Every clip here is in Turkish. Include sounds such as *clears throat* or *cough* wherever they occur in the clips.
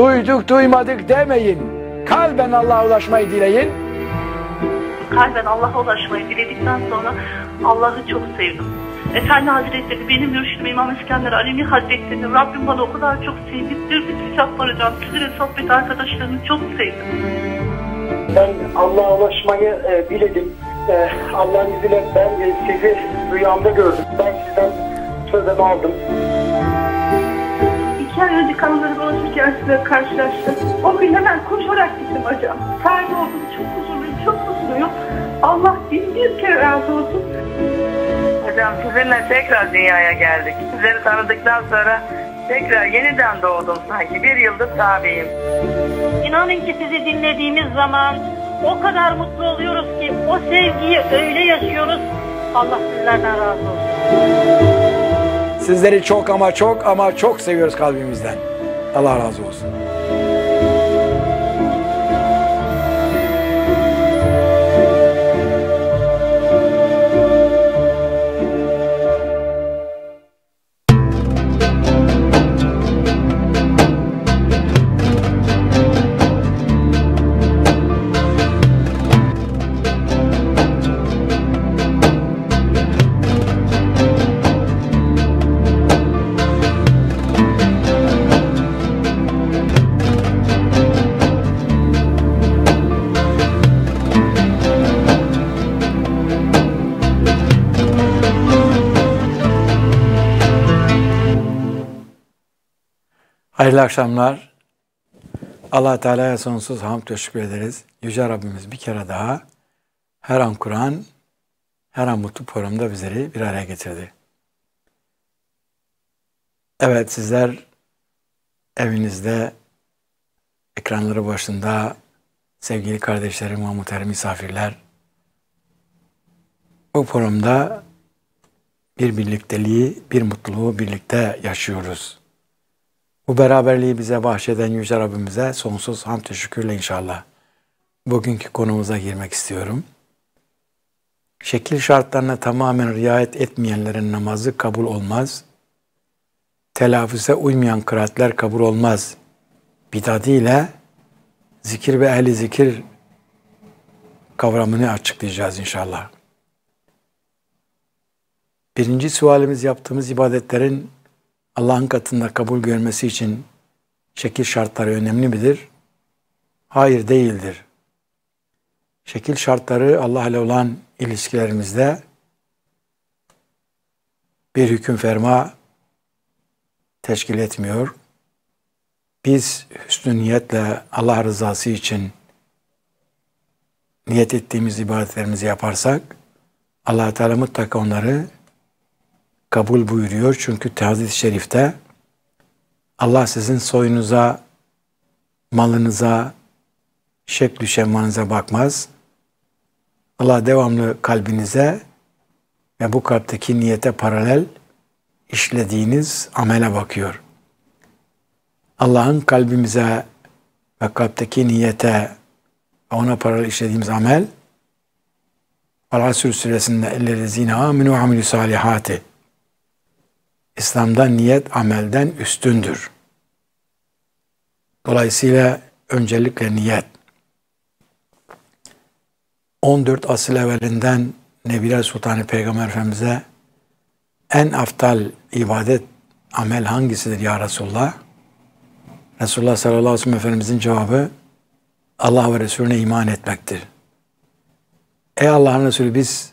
Duyduk duymadık demeyin. Kalben Allah'a ulaşmayı dileyin. Kalben Allah'a ulaşmayı diledikten sonra Allah'ı çok sevdim. Efendi Hazretleri benim mürşidim İmam İskender Alevi Hazretleri'ni Rabbim bana o kadar çok sevdirdi ki kitaplar hocam sizlere sohbet arkadaşlarını çok sevdim. Ben Allah'a ulaşmayı e, biledim. E, Allah'ın izniyle ben e, sizi rüyamda gördüm. Ben sizden sözümü aldım. Sen önce kanları dolaşırken size karşılaştım. O gün hemen koşarak gittim hocam. Ferdi oldum, çok huzurluyum, çok mutluyum. Allah bin bir kere razı olsun. Hocam sizinle tekrar dünyaya geldik. Sizleri tanıdıktan sonra tekrar yeniden doğdum sanki. Bir yıldır tabiyim. İnanın ki sizi dinlediğimiz zaman o kadar mutlu oluyoruz ki o sevgiyi öyle yaşıyoruz. Allah sizlerden razı olsun. Sizleri çok ama çok ama çok seviyoruz kalbimizden. Allah razı olsun. Hayırlı akşamlar. allah Teala'ya sonsuz hamd teşekkür ederiz. Yüce Rabbimiz bir kere daha her an Kur'an, her an mutlu programda bizleri bir araya getirdi. Evet sizler evinizde, ekranları başında sevgili kardeşlerim ve muhterem misafirler, bu programda bir birlikteliği, bir mutluluğu birlikte yaşıyoruz. Bu beraberliği bize bahşeden Yüce Rabbimize sonsuz hamd teşekkürle inşallah. Bugünkü konumuza girmek istiyorum. Şekil şartlarına tamamen riayet etmeyenlerin namazı kabul olmaz. Telaffuza uymayan kıraatler kabul olmaz. Bidadiyle zikir ve ehli zikir kavramını açıklayacağız inşallah. Birinci sualimiz yaptığımız ibadetlerin Allah'ın katında kabul görmesi için şekil şartları önemli midir? Hayır değildir. Şekil şartları Allah ile olan ilişkilerimizde bir hüküm ferma teşkil etmiyor. Biz hüsnü niyetle Allah rızası için niyet ettiğimiz ibadetlerimizi yaparsak Allah Teala mutlaka onları kabul buyuruyor. Çünkü hadis-i şerifte Allah sizin soyunuza, malınıza, şekli şemanıza bakmaz. Allah devamlı kalbinize ve bu kalpteki niyete paralel işlediğiniz amele bakıyor. Allah'ın kalbimize ve kalpteki niyete ve ona paralel işlediğimiz amel Al-Asr suresinde ellezine aminu amilü salihati İslam'da niyet amelden üstündür. Dolayısıyla öncelikle niyet. 14 asıl evvelinden Nebiler Sultanı Peygamber Efendimiz'e en aftal ibadet amel hangisidir ya Resulullah? Resulullah sallallahu aleyhi ve sellem Efendimizin cevabı Allah ve Resulüne iman etmektir. Ey Allah'ın Resulü biz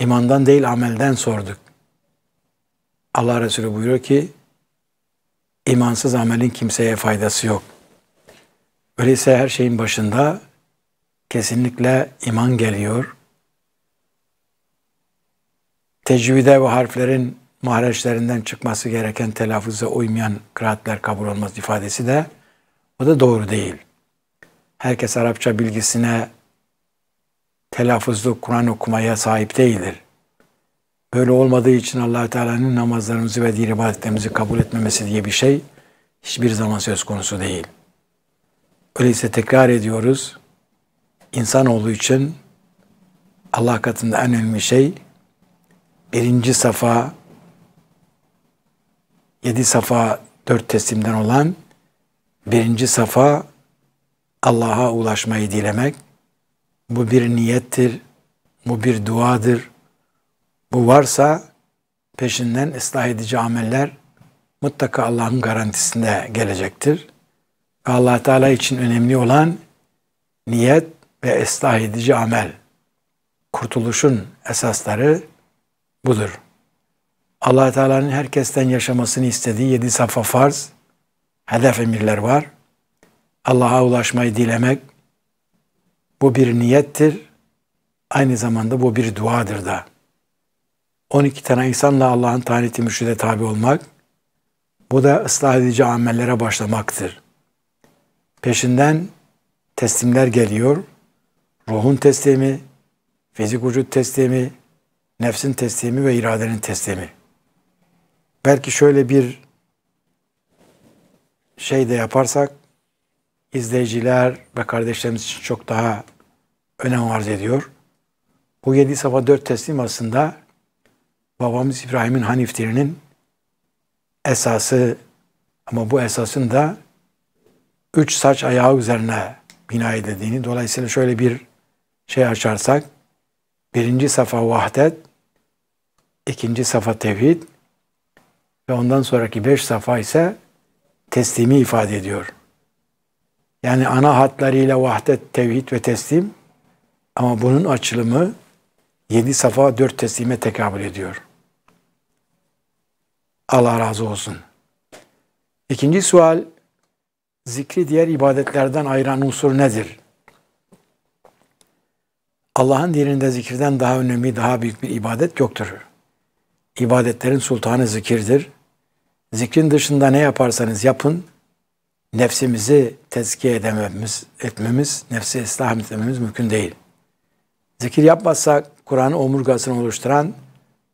imandan değil amelden sorduk. Allah Resulü buyuruyor ki imansız amelin kimseye faydası yok. Öyleyse her şeyin başında kesinlikle iman geliyor. Tecvide ve harflerin mahreçlerinden çıkması gereken telaffuza uymayan kıraatler kabul olmaz ifadesi de o da doğru değil. Herkes Arapça bilgisine telaffuzlu Kur'an okumaya sahip değildir. Böyle olmadığı için allah Teala'nın namazlarımızı ve diğer ibadetlerimizi kabul etmemesi diye bir şey hiçbir zaman söz konusu değil. Öyleyse tekrar ediyoruz. İnsanoğlu için Allah katında en önemli şey birinci safa yedi safa dört teslimden olan birinci safa Allah'a ulaşmayı dilemek. Bu bir niyettir, bu bir duadır, bu varsa peşinden ıslah edici ameller mutlaka Allah'ın garantisinde gelecektir. allah Teala için önemli olan niyet ve ıslah edici amel. Kurtuluşun esasları budur. allah Teala'nın herkesten yaşamasını istediği yedi safa farz, hedef emirler var. Allah'a ulaşmayı dilemek, bu bir niyettir. Aynı zamanda bu bir duadır da. 12 tane insanla Allah'ın taneti mürşide tabi olmak, bu da ıslah edici amellere başlamaktır. Peşinden teslimler geliyor. Ruhun teslimi, fizik vücut teslimi, nefsin teslimi ve iradenin teslimi. Belki şöyle bir şey de yaparsak izleyiciler ve kardeşlerimiz için çok daha önem arz ediyor. Bu yedi safa dört teslim aslında babamız İbrahim'in haniftirinin esası ama bu esasın da üç saç ayağı üzerine bina edildiğini. Dolayısıyla şöyle bir şey açarsak, birinci safa vahdet, ikinci safa tevhid ve ondan sonraki beş safa ise teslimi ifade ediyor. Yani ana hatlarıyla vahdet, tevhid ve teslim ama bunun açılımı yedi safa dört teslime tekabül ediyor.'' Allah razı olsun. İkinci sual, zikri diğer ibadetlerden ayıran unsur nedir? Allah'ın dininde zikirden daha önemli, daha büyük bir ibadet yoktur. İbadetlerin sultanı zikirdir. Zikrin dışında ne yaparsanız yapın, nefsimizi tezkiye edememiz, etmemiz, nefsi ıslah etmemiz mümkün değil. Zikir yapmazsak Kur'an'ın omurgasını oluşturan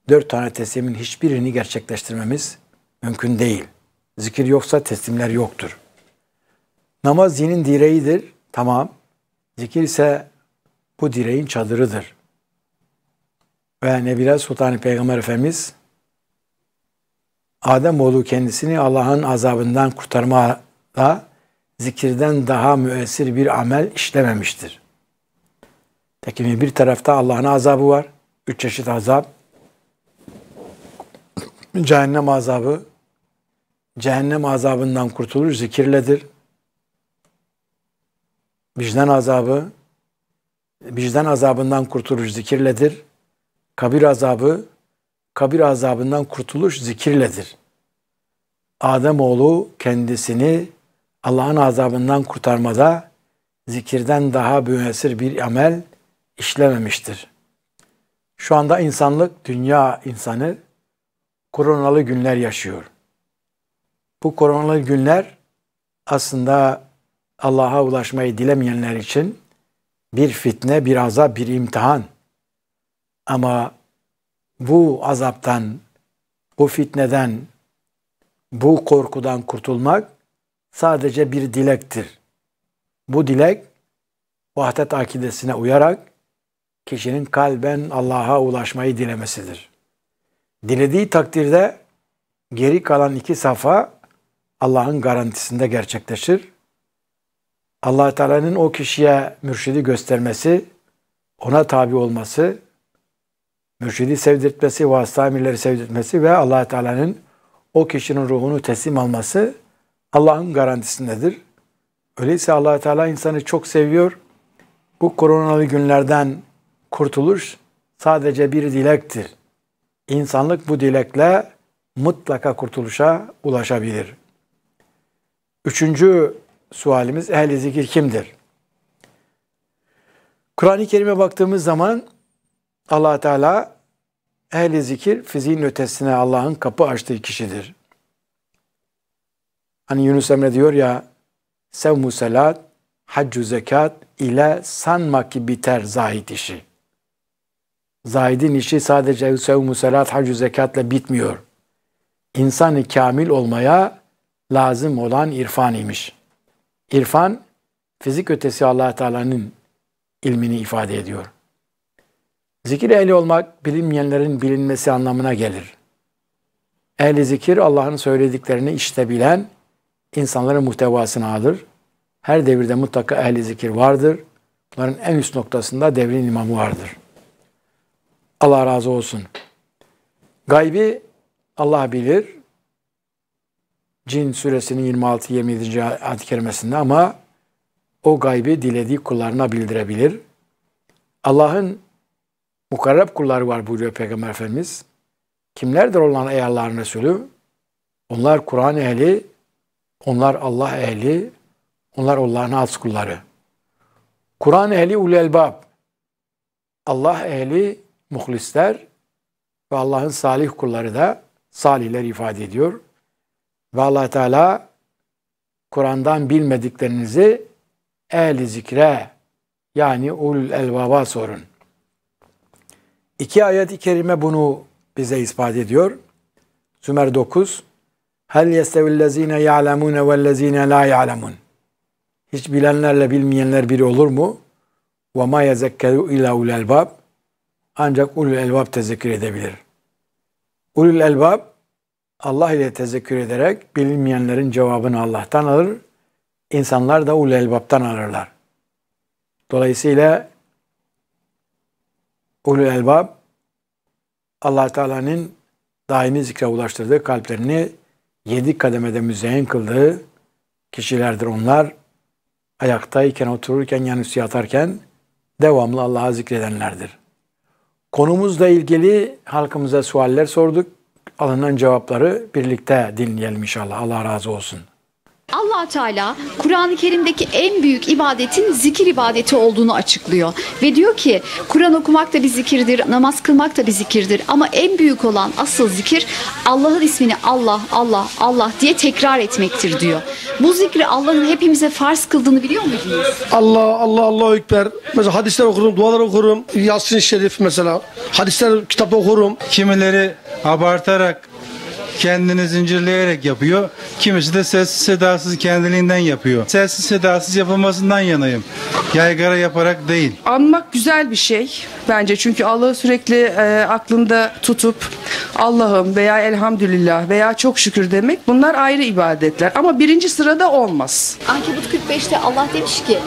dört tane teslimin hiçbirini gerçekleştirmemiz mümkün değil. Zikir yoksa teslimler yoktur. Namaz dinin direğidir. Tamam. Zikir ise bu direğin çadırıdır. Ve Nebila Sultan Peygamber Efendimiz Ademoğlu kendisini Allah'ın azabından kurtarmada zikirden daha müessir bir amel işlememiştir. Tekini bir tarafta Allah'ın azabı var. Üç çeşit azap. Cehennem azabı, cehennem azabından kurtulur zikirledir. Vicdan azabı, vicdan azabından kurtulur zikirledir. Kabir azabı, kabir azabından kurtuluş zikirledir. Adem oğlu kendisini Allah'ın azabından kurtarmada zikirden daha müessir bir amel işlememiştir. Şu anda insanlık, dünya insanı koronalı günler yaşıyor. Bu koronalı günler aslında Allah'a ulaşmayı dilemeyenler için bir fitne, bir azap, bir imtihan. Ama bu azaptan, bu fitneden, bu korkudan kurtulmak sadece bir dilektir. Bu dilek vahdet akidesine uyarak kişinin kalben Allah'a ulaşmayı dilemesidir. Dilediği takdirde geri kalan iki safa Allah'ın garantisinde gerçekleşir. allah Teala'nın o kişiye mürşidi göstermesi, ona tabi olması, mürşidi sevdirtmesi, vasıta emirleri sevdirtmesi ve allah Teala'nın o kişinin ruhunu teslim alması Allah'ın garantisindedir. Öyleyse allah Teala insanı çok seviyor. Bu koronalı günlerden kurtuluş sadece bir dilektir. İnsanlık bu dilekle mutlaka kurtuluşa ulaşabilir. Üçüncü sualimiz ehli zikir kimdir? Kur'an-ı Kerim'e baktığımız zaman allah Teala ehli zikir fiziğin ötesine Allah'ın kapı açtığı kişidir. Hani Yunus Emre diyor ya sev selat, haccu zekat ile sanma ki biter zahid işi. Zahid'in işi sadece sevmu selat hacü zekatla bitmiyor. İnsanı kamil olmaya lazım olan irfan imiş. İrfan fizik ötesi allah Teala'nın ilmini ifade ediyor. Zikir ehli olmak bilinmeyenlerin bilinmesi anlamına gelir. Ehli zikir Allah'ın söylediklerini işte bilen insanların muhtevasını alır. Her devirde mutlaka ehli zikir vardır. Bunların en üst noktasında devrin imamı vardır.'' Allah razı olsun. Gaybi Allah bilir. Cin suresinin 26-27. ayet kerimesinde ama o gaybi dilediği kullarına bildirebilir. Allah'ın mukarrab kulları var buyuruyor Peygamber Efendimiz. Kimlerdir olan ey Allah'ın Resulü? Onlar Kur'an ehli, onlar Allah ehli, onlar Allah'ın az kulları. Kur'an ehli ulul Allah ehli muhlisler ve Allah'ın salih kulları da salihler ifade ediyor. Ve allah Teala Kur'an'dan bilmediklerinizi ehli zikre yani ulul elbaba sorun. İki ayet-i kerime bunu bize ispat ediyor. Sümer 9 Hel yestevillezine ya'lemune vellezine la ya'lemun Hiç bilenlerle bilmeyenler biri olur mu? Ve ma yezekkeru ila ulel elbab ancak ulul elbab tezekkür edebilir. Ulul elbab Allah ile tezekkür ederek bilinmeyenlerin cevabını Allah'tan alır. İnsanlar da ulul elbaptan alırlar. Dolayısıyla ulul elbab Allah Teala'nın daimi zikre ulaştırdığı kalplerini yedi kademede müzeyyen kıldığı kişilerdir onlar. Ayaktayken, otururken, yanüstü yatarken devamlı Allah'a zikredenlerdir. Konumuzla ilgili halkımıza sualler sorduk. Alınan cevapları birlikte dinleyelim inşallah. Allah razı olsun allah Teala Kur'an-ı Kerim'deki en büyük ibadetin zikir ibadeti olduğunu açıklıyor. Ve diyor ki Kur'an okumak da bir zikirdir, namaz kılmak da bir zikirdir. Ama en büyük olan asıl zikir Allah'ın ismini Allah, Allah, Allah diye tekrar etmektir diyor. Bu zikri Allah'ın hepimize farz kıldığını biliyor muydunuz? Allah, Allah, Allah Ekber. Mesela hadisler okurum, dualar okurum. Yasin-i Şerif mesela. Hadisler, kitap okurum. Kimileri abartarak kendini zincirleyerek yapıyor. Kimisi de sessiz sedasız kendiliğinden yapıyor. Sessiz sedasız yapılmasından yanayım. Yaygara yaparak değil. Anmak güzel bir şey bence. Çünkü Allah'ı sürekli e, aklında tutup Allah'ım veya elhamdülillah veya çok şükür demek bunlar ayrı ibadetler. Ama birinci sırada olmaz. Ankebut 45'te Allah demiş ki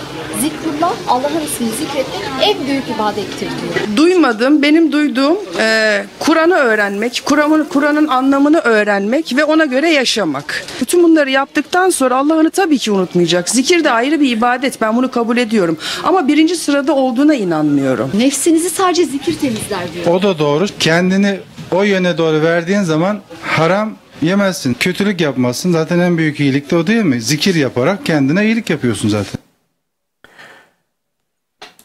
zikrullah Allah'ın ismini zikretmek en büyük ibadettir diyor. Duymadım. Benim duyduğum e, Kur'an'ı öğrenmek, Kur'an'ın Kur anlamını öğrenmek öğrenmek ve ona göre yaşamak. Bütün bunları yaptıktan sonra Allah'ını tabii ki unutmayacak. Zikir de ayrı bir ibadet. Ben bunu kabul ediyorum. Ama birinci sırada olduğuna inanmıyorum. Nefsinizi sadece zikir temizler diyor. O da doğru. Kendini o yöne doğru verdiğin zaman haram yemezsin. Kötülük yapmazsın. Zaten en büyük iyilik de o değil mi? Zikir yaparak kendine iyilik yapıyorsun zaten.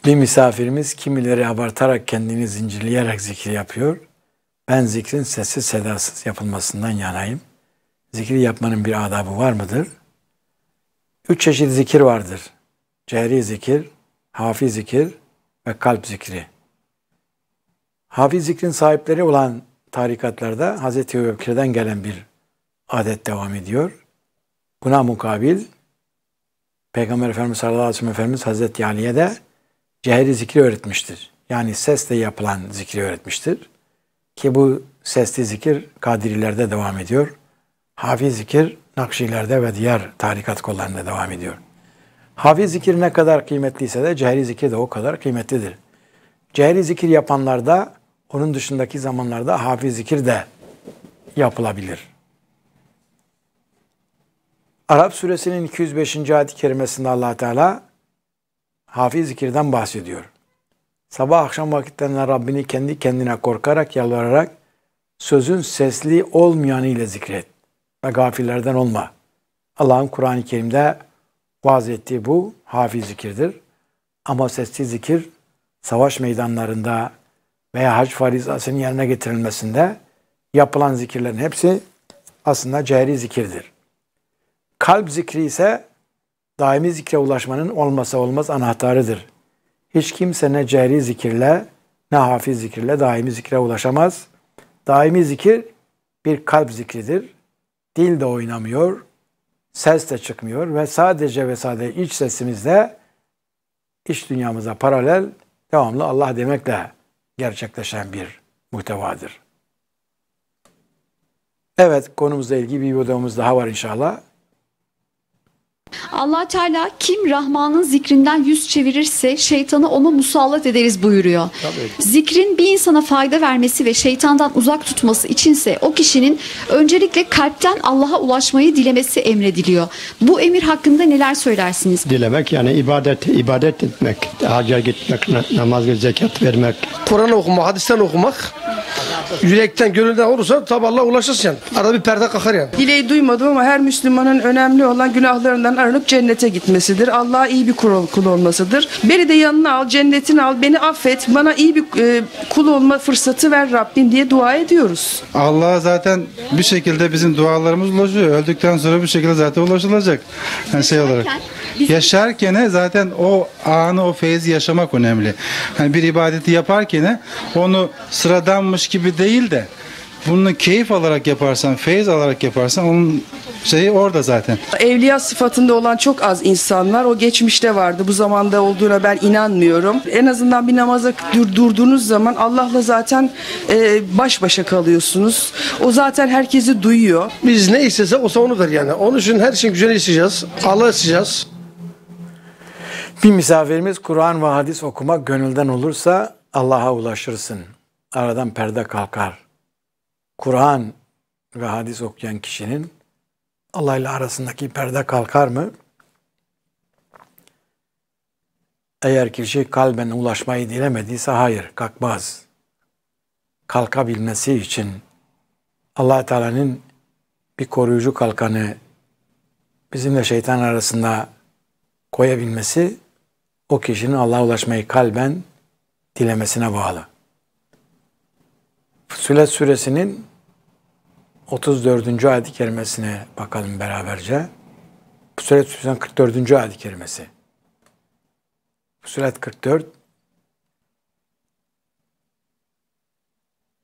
Bir misafirimiz kimileri abartarak kendini zincirleyerek zikir yapıyor. Ben zikrin sessiz sedasız yapılmasından yanayım. Zikri yapmanın bir adabı var mıdır? Üç çeşit zikir vardır. Cehri zikir, hafi zikir ve kalp zikri. Hafi zikrin sahipleri olan tarikatlarda Hz. Ebu gelen bir adet devam ediyor. Buna mukabil Peygamber Efendimiz sallallahu aleyhi ve sellem Efendimiz Hazreti Ali'ye de cehri zikri öğretmiştir. Yani sesle yapılan zikri öğretmiştir. Ki bu sesli zikir Kadirilerde devam ediyor. Hafiz zikir Nakşilerde ve diğer tarikat kollarında devam ediyor. Hafiz zikir ne kadar kıymetliyse de cehri zikir de o kadar kıymetlidir. Cehri zikir yapanlarda onun dışındaki zamanlarda hafiz zikir de yapılabilir. Arap suresinin 205. ayet-i kerimesinde allah Teala hafiz zikirden bahsediyor. Sabah akşam vakitlerinde Rabbini kendi kendine korkarak, yalvararak sözün sesli olmayanı ile zikret ve gafillerden olma. Allah'ın Kur'an-ı Kerim'de vaaz ettiği bu hafi zikirdir. Ama sesli zikir savaş meydanlarında veya hac farizasının yerine getirilmesinde yapılan zikirlerin hepsi aslında cehri zikirdir. Kalp zikri ise daimi zikre ulaşmanın olmasa olmaz anahtarıdır. Hiç kimse ne cehri zikirle ne hafiz zikirle daimi zikre ulaşamaz. Daimi zikir bir kalp zikridir. Dil de oynamıyor, ses de çıkmıyor ve sadece ve sadece iç sesimizle iç dünyamıza paralel devamlı Allah demekle gerçekleşen bir muhtevadır. Evet konumuzla ilgili bir videomuz daha var inşallah allah Teala kim Rahman'ın zikrinden yüz çevirirse şeytanı ona musallat ederiz buyuruyor. Tabii. Zikrin bir insana fayda vermesi ve şeytandan uzak tutması içinse o kişinin öncelikle kalpten Allah'a ulaşmayı dilemesi emrediliyor. Bu emir hakkında neler söylersiniz? Dilemek yani ibadet, ibadet etmek, hacca gitmek, namaz, zekat vermek. Kur'an okumak, hadisten okumak yürekten, gönülden olursa tabi Allah'a ulaşırsın. Arada bir perde kalkar yani. Dileği duymadım ama her Müslümanın önemli olan günahlarından karnılık cennete gitmesidir. Allah'a iyi bir kul, kul olmasıdır. Beni de yanına al, cennetin al, beni affet, bana iyi bir e, kul olma fırsatı ver Rabbim diye dua ediyoruz. Allah'a zaten bir şekilde bizim dualarımız ulaşıyor. Öldükten sonra bir şekilde zaten ulaşılacak. Yani şey olarak. Yaşarken zaten o anı, o feyzi yaşamak önemli. Yani bir ibadeti yaparken onu sıradanmış gibi değil de bunu keyif alarak yaparsan, feyiz alarak yaparsan onun şeyi orada zaten. Evliya sıfatında olan çok az insanlar. O geçmişte vardı. Bu zamanda olduğuna ben inanmıyorum. En azından bir namaza dur, durduğunuz zaman Allah'la zaten e, baş başa kalıyorsunuz. O zaten herkesi duyuyor. Biz ne istese olsa onudur yani. Onun için her şeyin güzel isteyeceğiz. Allah isteyeceğiz. Bir misafirimiz Kur'an ve hadis okumak gönülden olursa Allah'a ulaşırsın. Aradan perde kalkar. Kur'an ve hadis okuyan kişinin Allah ile arasındaki perde kalkar mı? Eğer kişi şey kalben ulaşmayı dilemediyse hayır kalkmaz. Kalkabilmesi için allah Teala'nın bir koruyucu kalkanı bizimle şeytan arasında koyabilmesi o kişinin Allah'a ulaşmayı kalben dilemesine bağlı. Fusilet suresinin 34. ayet-i kerimesine bakalım beraberce. Bu suret 44. ayet-i kerimesi. Bu suret 44.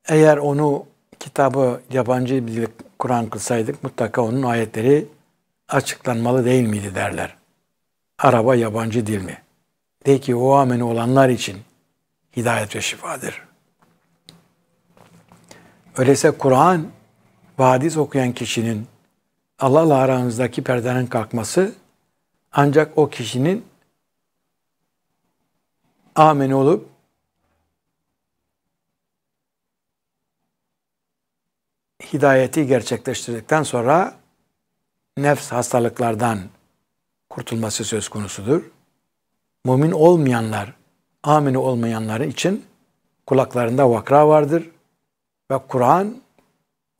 Eğer onu kitabı yabancı bir Kur'an kılsaydık mutlaka onun ayetleri açıklanmalı değil miydi derler. Araba yabancı dil mi? De ki o ameni olanlar için hidayet ve şifadır. Öyleyse Kur'an vadiz okuyan kişinin Allah'la aranızdaki perdenin kalkması ancak o kişinin amin olup hidayeti gerçekleştirdikten sonra nefs hastalıklardan kurtulması söz konusudur. Mümin olmayanlar, amini olmayanları için kulaklarında vakra vardır ve Kur'an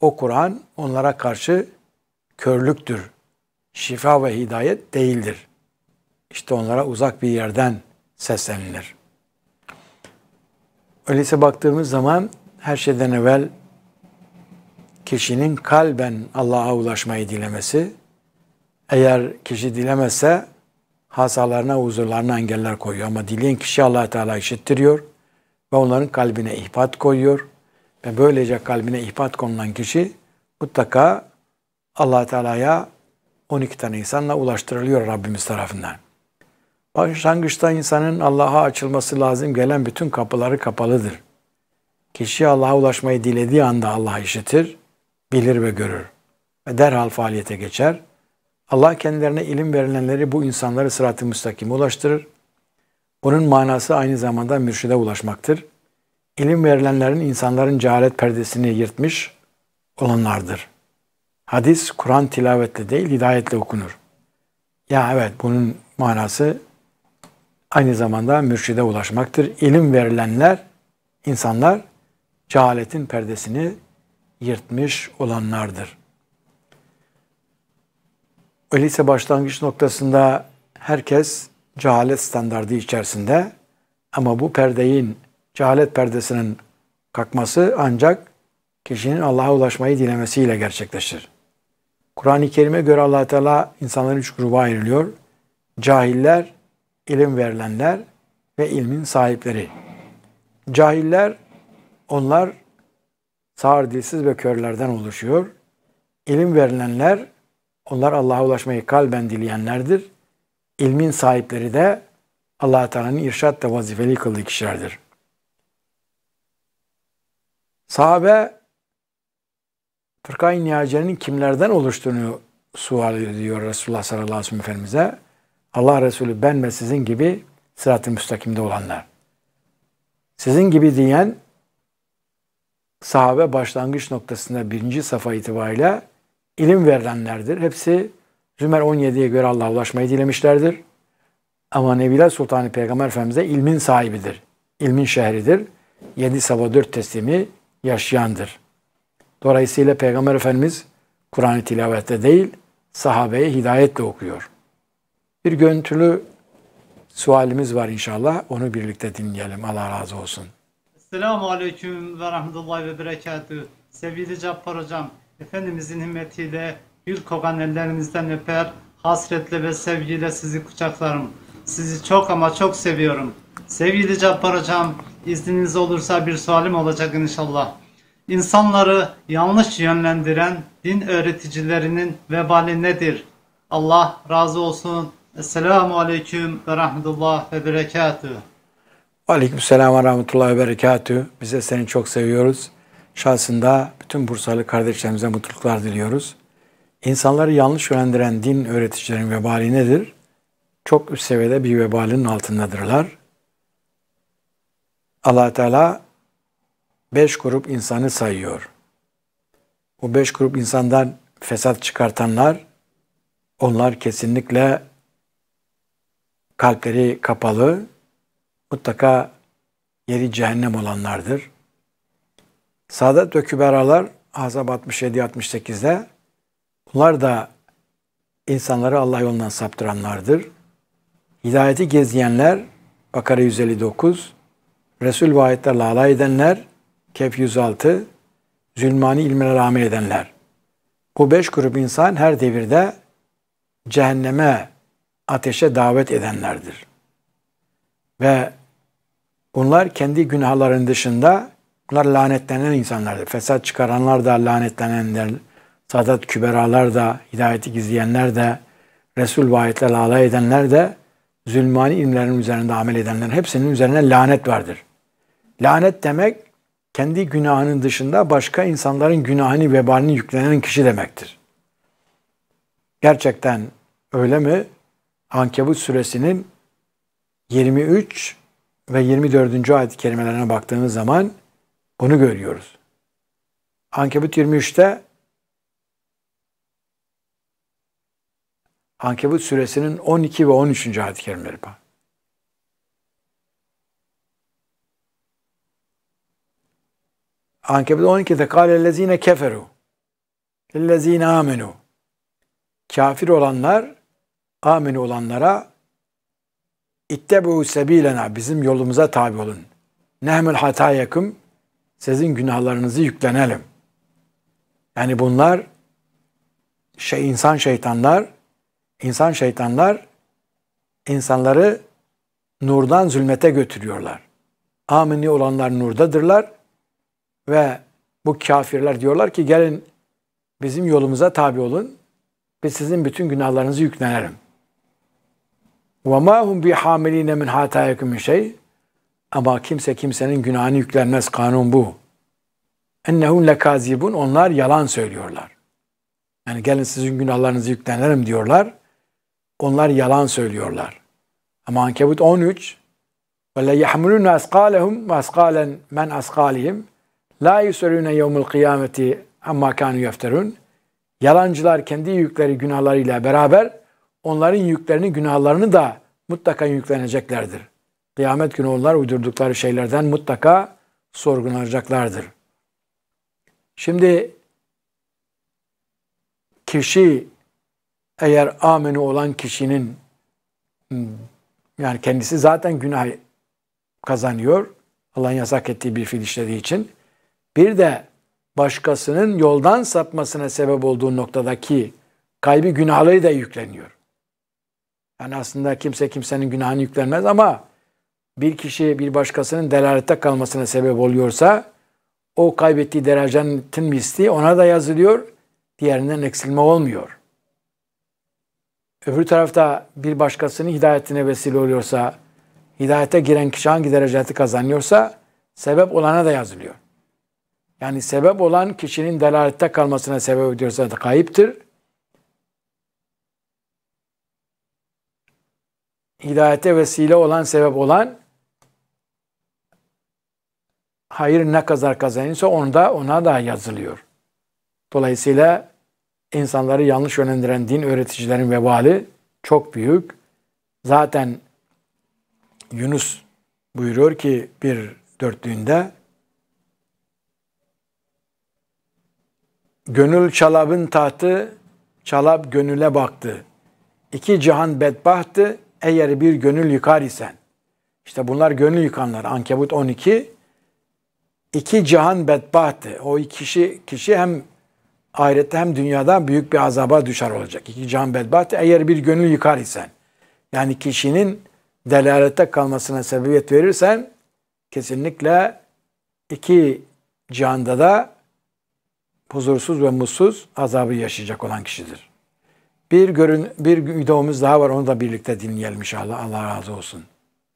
o Kur'an onlara karşı körlüktür. Şifa ve hidayet değildir. İşte onlara uzak bir yerden seslenilir. Öyleyse baktığımız zaman her şeyden evvel kişinin kalben Allah'a ulaşmayı dilemesi, eğer kişi dilemezse hasalarına, huzurlarına engeller koyuyor. Ama dileyen kişi allah Teala işittiriyor ve onların kalbine ihbat koyuyor ve böylece kalbine ihbat konulan kişi mutlaka allah Teala'ya 12 tane insanla ulaştırılıyor Rabbimiz tarafından. Başlangıçta insanın Allah'a açılması lazım gelen bütün kapıları kapalıdır. Kişi Allah'a ulaşmayı dilediği anda Allah işitir, bilir ve görür ve derhal faaliyete geçer. Allah kendilerine ilim verilenleri bu insanları sırat-ı müstakime ulaştırır. Bunun manası aynı zamanda mürşide ulaşmaktır ilim verilenlerin insanların cehalet perdesini yırtmış olanlardır. Hadis Kur'an tilavetle değil hidayetle okunur. Ya evet bunun manası aynı zamanda mürşide ulaşmaktır. İlim verilenler insanlar cehaletin perdesini yırtmış olanlardır. Öyleyse başlangıç noktasında herkes cehalet standardı içerisinde ama bu perdeyin cehalet perdesinin kalkması ancak kişinin Allah'a ulaşmayı dilemesiyle gerçekleşir. Kur'an-ı Kerim'e göre allah Teala insanları üç gruba ayrılıyor. Cahiller, ilim verilenler ve ilmin sahipleri. Cahiller, onlar sağır dilsiz ve körlerden oluşuyor. İlim verilenler, onlar Allah'a ulaşmayı kalben dileyenlerdir. İlmin sahipleri de allah Teala'nın irşatla vazifeli kıldığı kişilerdir. Sahabe fırkayı niyacenin kimlerden oluştuğunu sual ediyor Resulullah sallallahu aleyhi ve sellem Efendimiz'e. Allah Resulü ben ve sizin gibi sırat-ı müstakimde olanlar. Sizin gibi diyen sahabe başlangıç noktasında birinci safa itibariyle ilim verilenlerdir. Hepsi Zümer 17'ye göre Allah'a ulaşmayı dilemişlerdir. Ama Nebiler Sultanı Peygamber Efendimiz'e ilmin sahibidir. İlmin şehridir. 7 sabah 4 teslimi yaşayandır. Dolayısıyla Peygamber Efendimiz Kur'an-ı tilavette değil, sahabeye hidayetle okuyor. Bir görüntülü sualimiz var inşallah. Onu birlikte dinleyelim. Allah razı olsun. Selamu Aleyküm ve Rahmetullahi ve Berekatü. Sevgili Cappar Hocam, Efendimizin himmetiyle gül kokan ellerinizden öper, hasretle ve sevgiyle sizi kucaklarım. Sizi çok ama çok seviyorum. Sevgili Cappar Hocam, İzniniz olursa bir sualim olacak inşallah. İnsanları yanlış yönlendiren din öğreticilerinin vebali nedir? Allah razı olsun. Esselamu Aleyküm ve Rahmetullah ve Berekatuhu. Aleyküm selam ve rahmetullah ve berekatü. Biz de seni çok seviyoruz. Şahsında bütün Bursalı kardeşlerimize mutluluklar diliyoruz. İnsanları yanlış yönlendiren din öğreticilerin vebali nedir? Çok üst seviyede bir vebalin altındadırlar allah Teala beş grup insanı sayıyor. Bu beş grup insandan fesat çıkartanlar, onlar kesinlikle kalpleri kapalı, mutlaka yeri cehennem olanlardır. Saadet ve Küberalar Azab 67-68'de bunlar da insanları Allah yolundan saptıranlardır. Hidayeti gezleyenler Bakara 159, Resul ve ayetlerle alay edenler, kef 106, Zülmani ilmine rağmen edenler. Bu beş grup insan her devirde cehenneme, ateşe davet edenlerdir. Ve bunlar kendi günahların dışında bunlar lanetlenen insanlardır. Fesat çıkaranlar da lanetlenenler, Sadat Küberalar da, hidayeti gizleyenler de, Resul vaatlerle alay edenler de, zulmani ilimlerin üzerinde amel edenlerin hepsinin üzerine lanet vardır. Lanet demek kendi günahının dışında başka insanların günahını vebalini yüklenen kişi demektir. Gerçekten öyle mi? Ankebut suresinin 23 ve 24. ayet-i kerimelerine baktığımız zaman bunu görüyoruz. Ankebut 23'te Ankebut suresinin 12 ve 13. ayet-i kerimeleri var. Ankebede 12'de kâlellezîne keferu lillezîne amenu kafir olanlar aminu olanlara ittebu sebilena bizim yolumuza tabi olun. Nehmül hatayakum sizin günahlarınızı yüklenelim. Yani bunlar şey insan şeytanlar, insan şeytanlar insanları nurdan zulmete götürüyorlar. Amini olanlar nurdadırlar. Ve bu kafirler diyorlar ki gelin bizim yolumuza tabi olun biz sizin bütün günahlarınızı yüklenelim. وَمَا هُمْ بِحَامِل۪ينَ مِنْ حَاتَيَكُمْ şey Ama kimse kimsenin günahını yüklenmez. Kanun bu. اَنَّهُمْ lekazibun Onlar yalan söylüyorlar. Yani gelin sizin günahlarınızı yüklenelim diyorlar. Onlar yalan söylüyorlar. Ama Ankebut 13 وَلَا يَحْمُلُونَ أَسْقَالَهُمْ مَنْ أَسْقَالِهِمْ La yüserüne yevmül kıyameti amma kanu yefterun. Yalancılar kendi yükleri günahlarıyla beraber onların yüklerini günahlarını da mutlaka yükleneceklerdir. Kıyamet günü onlar uydurdukları şeylerden mutlaka sorgulanacaklardır. Şimdi kişi eğer amini olan kişinin yani kendisi zaten günah kazanıyor. Allah'ın yasak ettiği bir fiil işlediği için bir de başkasının yoldan sapmasına sebep olduğu noktadaki kaybı günahları da yükleniyor. Yani aslında kimse kimsenin günahını yüklenmez ama bir kişi bir başkasının delalette kalmasına sebep oluyorsa o kaybettiği derecenin misli ona da yazılıyor, diğerinden eksilme olmuyor. Öbür tarafta bir başkasının hidayetine vesile oluyorsa, hidayete giren kişi hangi dereceti kazanıyorsa sebep olana da yazılıyor. Yani sebep olan kişinin delalette kalmasına sebep ediyorsa da kayıptır. Hidayete vesile olan sebep olan hayır ne kadar kazanırsa onda ona da yazılıyor. Dolayısıyla insanları yanlış yönlendiren din öğreticilerin vebali çok büyük. Zaten Yunus buyuruyor ki bir dörtlüğünde Gönül çalabın tahtı, çalap gönüle baktı. İki cihan bedbahtı, eğer bir gönül yıkar isen. İşte bunlar gönül yıkanlar. Ankebut 12. İki cihan bedbahtı. O kişi, kişi hem ahirette hem dünyada büyük bir azaba düşer olacak. İki cihan bedbahtı eğer bir gönül yıkar isen. Yani kişinin delalette kalmasına sebebiyet verirsen kesinlikle iki cihanda da huzursuz ve mutsuz azabı yaşayacak olan kişidir. Bir görün bir videomuz daha var onu da birlikte dinleyelim inşallah. Allah razı olsun.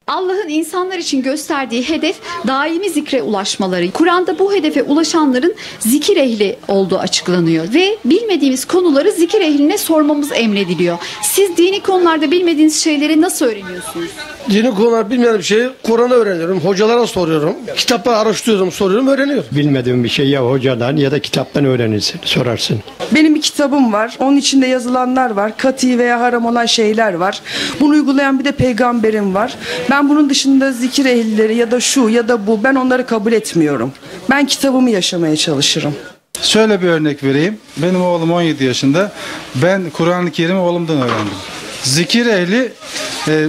Allah'ın insanlar için gösterdiği hedef daimi zikre ulaşmaları. Kur'an'da bu hedefe ulaşanların zikir ehli olduğu açıklanıyor ve bilmediğimiz konuları zikir ehline sormamız emrediliyor. Siz dini konularda bilmediğiniz şeyleri nasıl öğreniyorsunuz? Dini konular bilmediğim şeyi Kur'an'ı öğreniyorum, hocalara soruyorum, kitapları araştırıyorum, soruyorum, öğreniyorum. Bilmediğim bir şey ya hocadan ya da kitaptan öğrenirsin, sorarsın. Benim bir kitabım var, onun içinde yazılanlar var, kati veya haram olan şeyler var. Bunu uygulayan bir de peygamberim var. Ben ben bunun dışında zikir ehlileri ya da şu ya da bu ben onları kabul etmiyorum. Ben kitabımı yaşamaya çalışırım. Şöyle bir örnek vereyim. Benim oğlum 17 yaşında. Ben Kur'an-ı Kerim'i oğlumdan öğrendim. Zikir ehli e,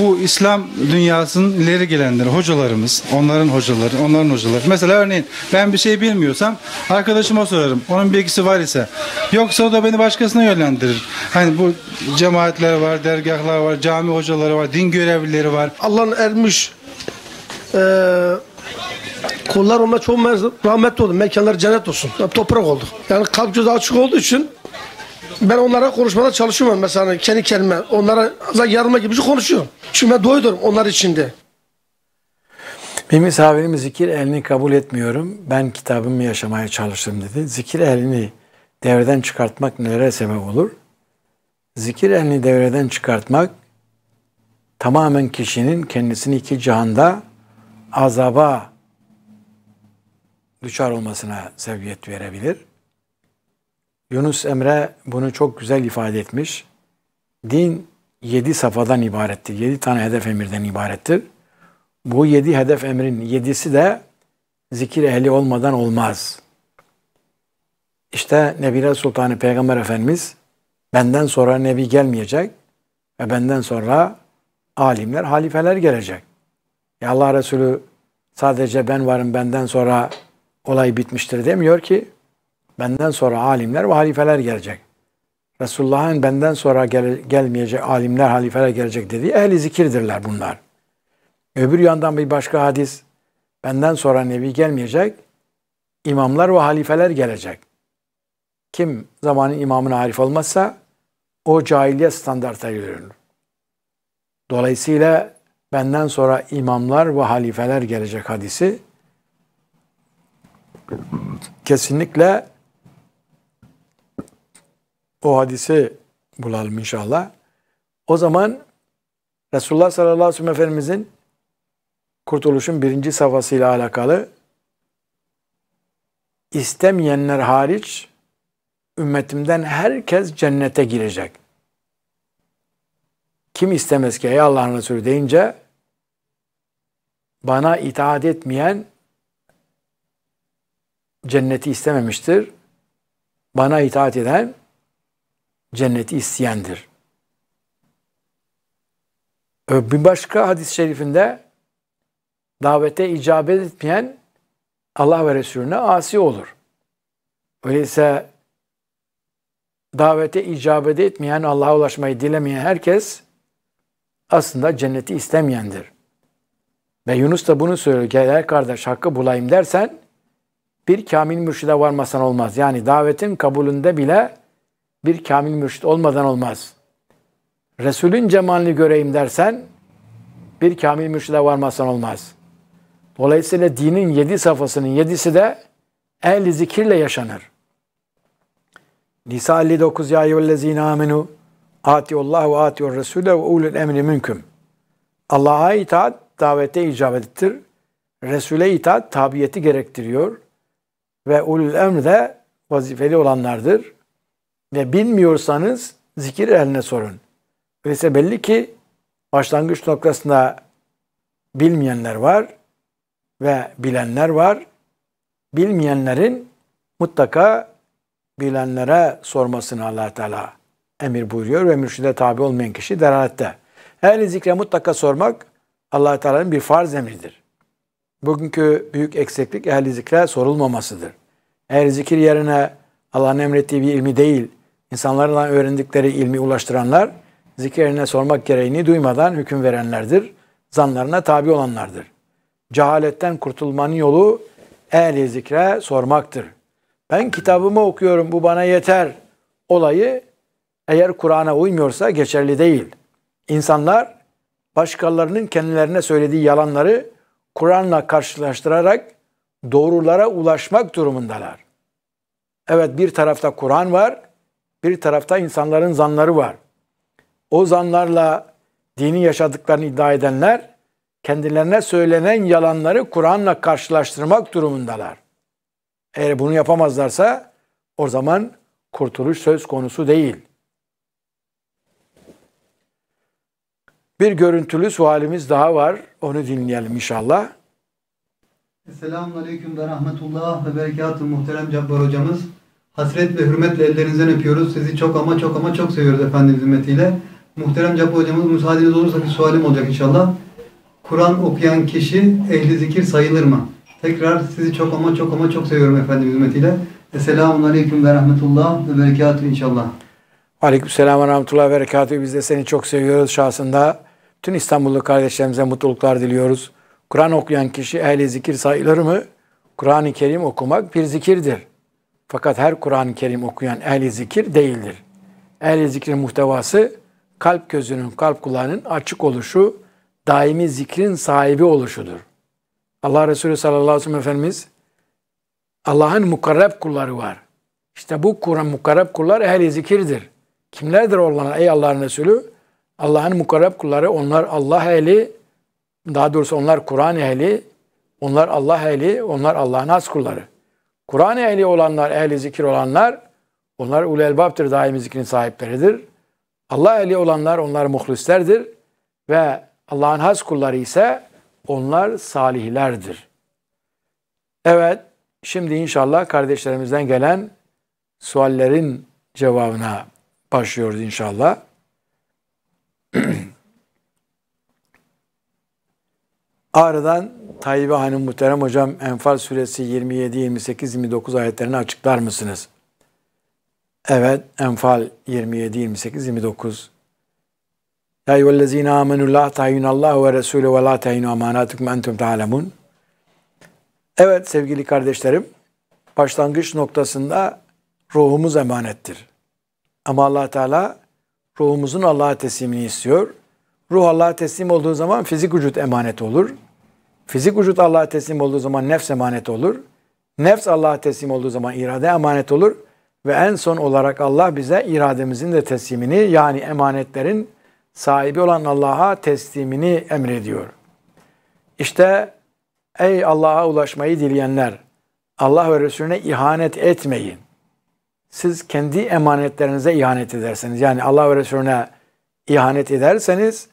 bu İslam dünyasının ileri gelenleri, hocalarımız, onların hocaları, onların hocaları. Mesela örneğin ben bir şey bilmiyorsam arkadaşıma sorarım. Onun bilgisi var ise. Yoksa o da beni başkasına yönlendirir. Hani bu cemaatler var, dergahlar var, cami hocaları var, din görevlileri var. Allah'ın ermiş e, kullar ona çok rahmet oldu. Mekanlar cennet olsun. Toprak oldu. Yani kalp gözü açık olduğu için ben onlara konuşmada çalışıyorum mesela kendi kendime. Onlara yardıma gibi şey konuşuyorum. Çünkü ben doydurum onlar içinde. Bir misafirim zikir elini kabul etmiyorum. Ben kitabımı yaşamaya çalıştım dedi. Zikir elini devreden çıkartmak nelere sebep olur? Zikir elini devreden çıkartmak tamamen kişinin kendisini iki cihanda azaba düşer olmasına sebebiyet verebilir. Yunus Emre bunu çok güzel ifade etmiş. Din yedi safadan ibarettir. Yedi tane hedef emirden ibarettir. Bu yedi hedef emrin yedisi de zikir ehli olmadan olmaz. İşte Nebire Sultanı Peygamber Efendimiz benden sonra Nebi gelmeyecek ve benden sonra alimler, halifeler gelecek. Ya Allah Resulü sadece ben varım benden sonra olay bitmiştir demiyor ki Benden sonra alimler ve halifeler gelecek. Resulullah'ın benden sonra gel, gelmeyecek alimler, halifeler gelecek dediği ehli zikirdirler bunlar. Öbür yandan bir başka hadis, benden sonra nevi gelmeyecek, imamlar ve halifeler gelecek. Kim zamanın imamına harif olmazsa o cahiliye standarta görülür. Dolayısıyla benden sonra imamlar ve halifeler gelecek hadisi kesinlikle o hadise bulalım inşallah. O zaman Resulullah sallallahu aleyhi ve sellem Efendimizin kurtuluşun birinci safhasıyla alakalı istemeyenler hariç ümmetimden herkes cennete girecek. Kim istemez ki ey Allah'ın Resulü deyince bana itaat etmeyen cenneti istememiştir. Bana itaat eden cenneti isteyendir. Bir başka hadis-i şerifinde davete icabet etmeyen Allah ve Resulüne asi olur. Öyleyse davete icabet etmeyen, Allah'a ulaşmayı dilemeyen herkes aslında cenneti istemeyendir. Ve Yunus da bunu söylüyor. Gel kardeş hakkı bulayım dersen bir kamil mürşide varmasan olmaz. Yani davetin kabulünde bile bir kamil mürşit olmadan olmaz. Resulün cemalini göreyim dersen bir kamil mürşide varmazsan olmaz. Dolayısıyla dinin yedi safhasının yedisi de el zikirle yaşanır. Nisa 59 ya eyyühellezine amenu atiyullah ve atiyur resule ve ulul emri mümkün. Allah'a itaat davete icabettir. Resul'e itaat tabiyeti gerektiriyor. Ve ulul emr de vazifeli olanlardır ve bilmiyorsanız zikir eline sorun. Öyleyse belli ki başlangıç noktasında bilmeyenler var ve bilenler var. Bilmeyenlerin mutlaka bilenlere sormasını allah Teala emir buyuruyor ve mürşide tabi olmayan kişi delalette. Her zikre mutlaka sormak allah Teala'nın bir farz emridir. Bugünkü büyük eksiklik ehli zikre sorulmamasıdır. Eğer zikir yerine Allah'ın emrettiği bir ilmi değil, İnsanlarla öğrendikleri ilmi ulaştıranlar, zikirine sormak gereğini duymadan hüküm verenlerdir. Zanlarına tabi olanlardır. Cehaletten kurtulmanın yolu ehli zikre sormaktır. Ben kitabımı okuyorum bu bana yeter olayı eğer Kur'an'a uymuyorsa geçerli değil. İnsanlar başkalarının kendilerine söylediği yalanları Kur'an'la karşılaştırarak doğrulara ulaşmak durumundalar. Evet bir tarafta Kur'an var, bir tarafta insanların zanları var. O zanlarla dini yaşadıklarını iddia edenler kendilerine söylenen yalanları Kur'an'la karşılaştırmak durumundalar. Eğer bunu yapamazlarsa o zaman kurtuluş söz konusu değil. Bir görüntülü sualimiz daha var. Onu dinleyelim inşallah. Selamun Aleyküm ve Rahmetullah ve Berekatü Muhterem Cabbar Hocamız. Hasret ve hürmetle ellerinizden öpüyoruz. Sizi çok ama çok ama çok seviyoruz efendim ümmetiyle. Muhterem Capı hocamız müsaadeniz olursa bir sualim olacak inşallah. Kur'an okuyan kişi ehli zikir sayılır mı? Tekrar sizi çok ama çok ama çok seviyorum efendim ümmetiyle. Esselamun Aleyküm ve Rahmetullah ve Berekatü inşallah. Aleyküm selam ve Rahmetullah ve Berekatü. Biz de seni çok seviyoruz şahsında. Tüm İstanbullu kardeşlerimize mutluluklar diliyoruz. Kur'an okuyan kişi ehli zikir sayılır mı? Kur'an-ı Kerim okumak bir zikirdir. Fakat her Kur'an-ı Kerim okuyan ehli zikir değildir. Ehli zikrin muhtevası kalp gözünün, kalp kulağının açık oluşu, daimi zikrin sahibi oluşudur. Allah Resulü sallallahu aleyhi ve sellem Efendimiz Allah'ın mukarreb kulları var. İşte bu Kur'an mukarreb kullar ehli zikirdir. Kimlerdir onlar ey Allah'ın Resulü? Allah'ın mukarreb kulları onlar Allah ehli, daha doğrusu onlar Kur'an ehli, onlar Allah ehli, onlar Allah'ın az kulları. Kur'an ehli olanlar, ehli zikir olanlar onlar ulul elbaptır, daimi zikrin sahipleridir. Allah ehli olanlar onlar muhlislerdir ve Allah'ın has kulları ise onlar salihlerdir. Evet, şimdi inşallah kardeşlerimizden gelen suallerin cevabına başlıyoruz inşallah. *clears throat* Ağrı'dan Tayyip Hanım Muhterem Hocam Enfal Suresi 27, 28, 29 ayetlerini açıklar mısınız? Evet Enfal 27, 28, 29. Ya eyyühellezine amenü la tayyunallahu ve resulü ve la tayyunu amanatukum entum ta'lemun. Evet sevgili kardeşlerim, başlangıç noktasında ruhumuz emanettir. Ama allah Teala ruhumuzun Allah'a teslimini istiyor. Ruh Allah'a teslim olduğu zaman fizik vücut emanet olur. Fizik vücut Allah'a teslim olduğu zaman nefs emanet olur. Nefs Allah'a teslim olduğu zaman irade emanet olur. Ve en son olarak Allah bize irademizin de teslimini yani emanetlerin sahibi olan Allah'a teslimini emrediyor. İşte ey Allah'a ulaşmayı dileyenler Allah ve Resulüne ihanet etmeyin. Siz kendi emanetlerinize ihanet ederseniz yani Allah ve Resulüne ihanet ederseniz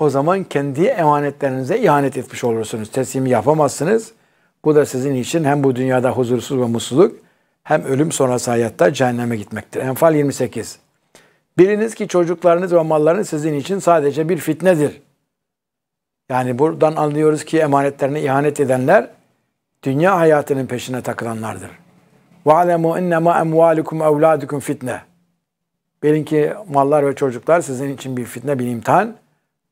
o zaman kendi emanetlerinize ihanet etmiş olursunuz. Teslimi yapamazsınız. Bu da sizin için hem bu dünyada huzursuz ve mutsuzluk hem ölüm sonrası hayatta cehenneme gitmektir. Enfal 28. Biliniz ki çocuklarınız ve mallarınız sizin için sadece bir fitnedir. Yani buradan anlıyoruz ki emanetlerine ihanet edenler dünya hayatının peşine takılanlardır. وَعَلَمُوا اِنَّمَا اَمْوَالُكُمْ اَوْلَادُكُمْ fitne. Bilin ki mallar ve çocuklar sizin için bir fitne, bir imtihan.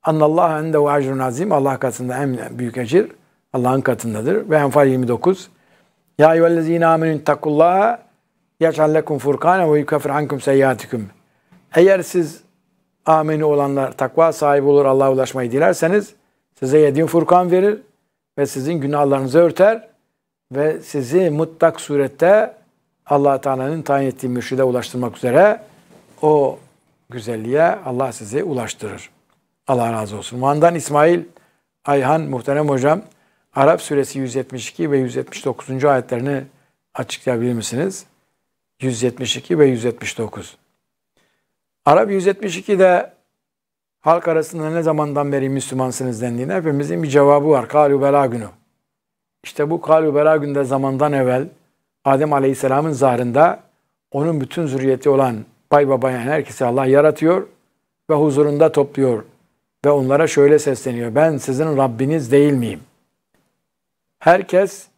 Annallahu endehu acrun azim. Allah katında en büyük ecir Allah'ın katındadır. Ve Enfal 29. Ya eyyühellezine amenün takullaha yeçal lekum furkane ve yukafir ankum seyyiatikum. Eğer siz ameni olanlar takva sahibi olur Allah'a ulaşmayı dilerseniz size yediğin furkan verir ve sizin günahlarınızı örter ve sizi mutlak surette allah Teala'nın tayin ettiği mürşide ulaştırmak üzere o güzelliğe Allah sizi ulaştırır. Allah razı olsun. Van'dan İsmail Ayhan muhterem hocam Arap suresi 172 ve 179. ayetlerini açıklayabilir misiniz? 172 ve 179. Arap 172'de halk arasında ne zamandan beri Müslümansınız dendiğine hepimizin bir cevabı var. Kalu bela günü. İşte bu kalu bela günde zamandan evvel Adem Aleyhisselam'ın zarında onun bütün zürriyeti olan bay babayan herkesi Allah yaratıyor ve huzurunda topluyor ve onlara şöyle sesleniyor. Ben sizin Rabbiniz değil miyim? Herkes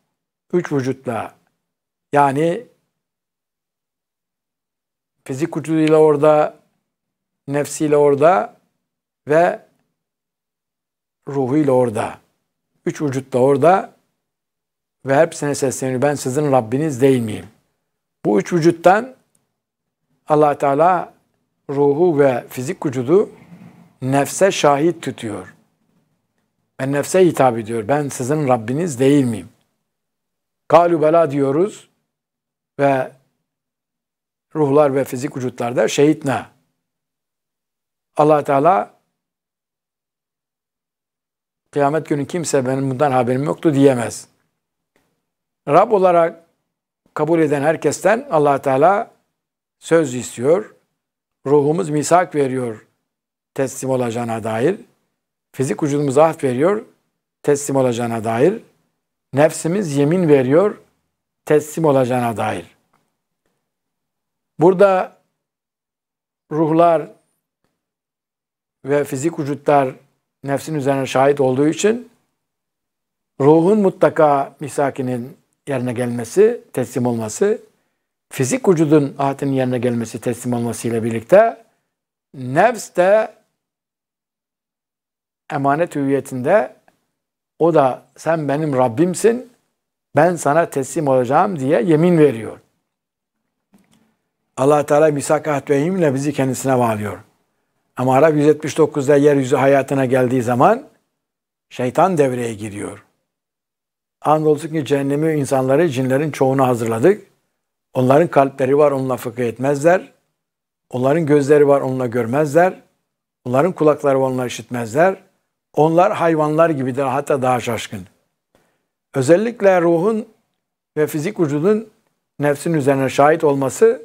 üç vücutla yani fizik vücuduyla orada, nefsiyle orada ve ruhuyla orada. Üç vücutla orada ve hepsine sesleniyor. Ben sizin Rabbiniz değil miyim? Bu üç vücuttan allah Teala ruhu ve fizik vücudu nefse şahit tutuyor. Ben nefse hitap ediyor. Ben sizin Rabbiniz değil miyim? Kalu bela diyoruz ve ruhlar ve fizik vücutlarda şehit ne? allah Teala kıyamet günü kimse benim bundan haberim yoktu diyemez. Rab olarak kabul eden herkesten allah Teala söz istiyor. Ruhumuz misak veriyor teslim olacağına dair, fizik vücudumuz ahd veriyor, teslim olacağına dair, nefsimiz yemin veriyor, teslim olacağına dair. Burada ruhlar ve fizik vücutlar nefsin üzerine şahit olduğu için ruhun mutlaka misakinin yerine gelmesi, teslim olması, fizik vücudun ahdinin yerine gelmesi, teslim olması ile birlikte nefs de emanet hüviyetinde o da sen benim Rabbimsin, ben sana teslim olacağım diye yemin veriyor. Allah Teala misak ahdvehimle bizi kendisine bağlıyor. Ama Arap 179'da yeryüzü hayatına geldiği zaman şeytan devreye giriyor. Andolsun ki cehennemi insanları cinlerin çoğunu hazırladık. Onların kalpleri var onunla fıkıh etmezler. Onların gözleri var onunla görmezler. Onların kulakları var onunla işitmezler.'' Onlar hayvanlar gibidir hatta daha şaşkın. Özellikle ruhun ve fizik vücudun nefsin üzerine şahit olması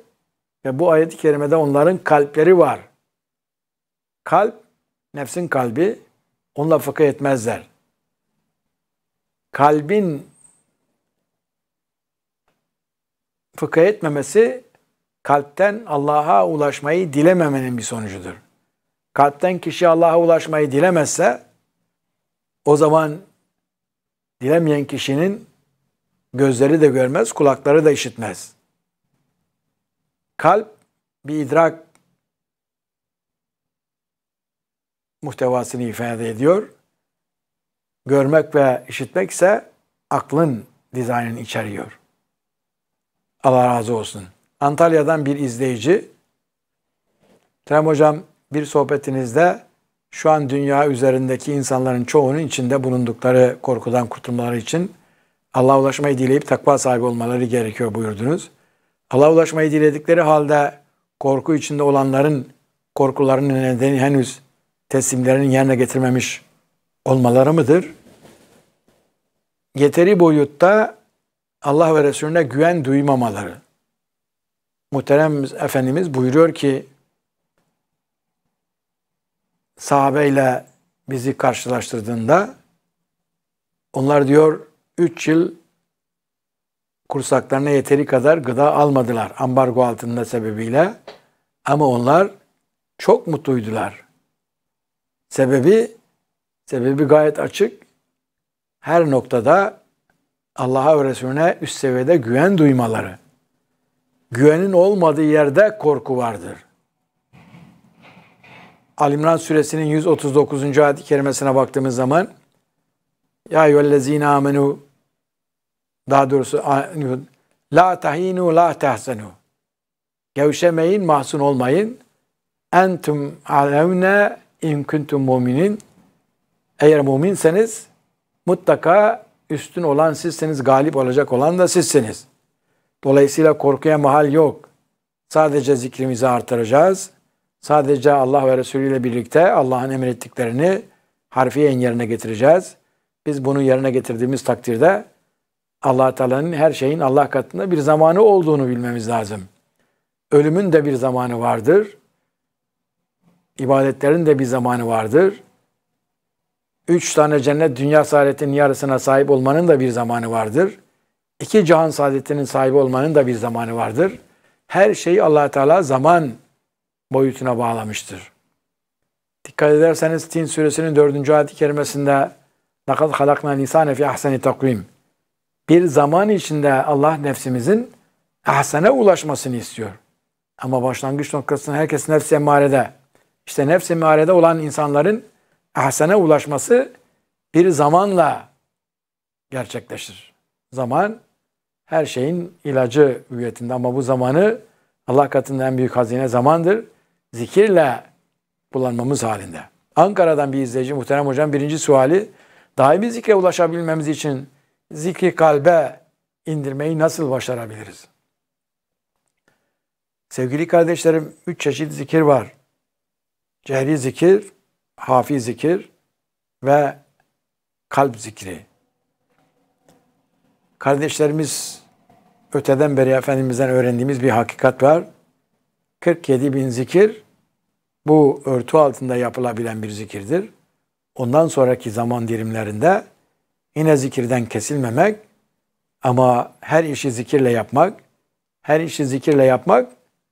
ve bu ayet-i kerimede onların kalpleri var. Kalp, nefsin kalbi, onunla fıkıh etmezler. Kalbin fıkıh etmemesi kalpten Allah'a ulaşmayı dilememenin bir sonucudur. Kalpten kişi Allah'a ulaşmayı dilemezse o zaman dilemeyen kişinin gözleri de görmez, kulakları da işitmez. Kalp bir idrak muhtevasını ifade ediyor. Görmek ve işitmek ise aklın dizaynını içeriyor. Allah razı olsun. Antalya'dan bir izleyici. Selam hocam bir sohbetinizde şu an dünya üzerindeki insanların çoğunun içinde bulundukları korkudan kurtulmaları için Allah'a ulaşmayı dileyip takva sahibi olmaları gerekiyor buyurdunuz. Allah'a ulaşmayı diledikleri halde korku içinde olanların korkularının nedeni henüz teslimlerinin yerine getirmemiş olmaları mıdır? Yeteri boyutta Allah ve Resulüne güven duymamaları. Muhterem Efendimiz buyuruyor ki sahabeyle bizi karşılaştırdığında onlar diyor 3 yıl kursaklarına yeteri kadar gıda almadılar ambargo altında sebebiyle. Ama onlar çok mutluydular. Sebebi sebebi gayet açık. Her noktada Allah'a ve Resulüne üst seviyede güven duymaları. Güvenin olmadığı yerde korku vardır. Alimran suresinin 139. ayet-i kerimesine baktığımız zaman Ya eyyühellezine amenu daha doğrusu la tahinu la tahzenu gevşemeyin, mahzun olmayın. Entum alevne in kuntum muminin eğer muminseniz mutlaka üstün olan sizsiniz, galip olacak olan da sizsiniz. Dolayısıyla korkuya mahal yok. Sadece zikrimizi artıracağız. Sadece Allah ve Resulü ile birlikte Allah'ın emrettiklerini harfiyen yerine getireceğiz. Biz bunu yerine getirdiğimiz takdirde allah Teala'nın her şeyin Allah katında bir zamanı olduğunu bilmemiz lazım. Ölümün de bir zamanı vardır. İbadetlerin de bir zamanı vardır. Üç tane cennet dünya saadetinin yarısına sahip olmanın da bir zamanı vardır. İki cihan saadetinin sahibi olmanın da bir zamanı vardır. Her şeyi allah Teala zaman boyutuna bağlamıştır. Dikkat ederseniz Tin suresinin 4. ayet-i kerimesinde لَقَدْ خَلَقْنَا لِسَانَ فِي اَحْسَنِ takvim. Bir zaman içinde Allah nefsimizin ahsene ulaşmasını istiyor. Ama başlangıç noktasında herkes nefsi emmarede. İşte nefsi emmarede olan insanların ahsene ulaşması bir zamanla gerçekleşir. Zaman her şeyin ilacı üyetinde ama bu zamanı Allah katında en büyük hazine zamandır zikirle kullanmamız halinde. Ankara'dan bir izleyici muhterem hocam birinci suali daimi zikre ulaşabilmemiz için zikri kalbe indirmeyi nasıl başarabiliriz? Sevgili kardeşlerim üç çeşit zikir var. Cehri zikir, hafi zikir ve kalp zikri. Kardeşlerimiz öteden beri Efendimiz'den öğrendiğimiz bir hakikat var. 47 bin zikir bu örtü altında yapılabilen bir zikirdir. Ondan sonraki zaman dilimlerinde yine zikirden kesilmemek ama her işi zikirle yapmak, her işi zikirle yapmak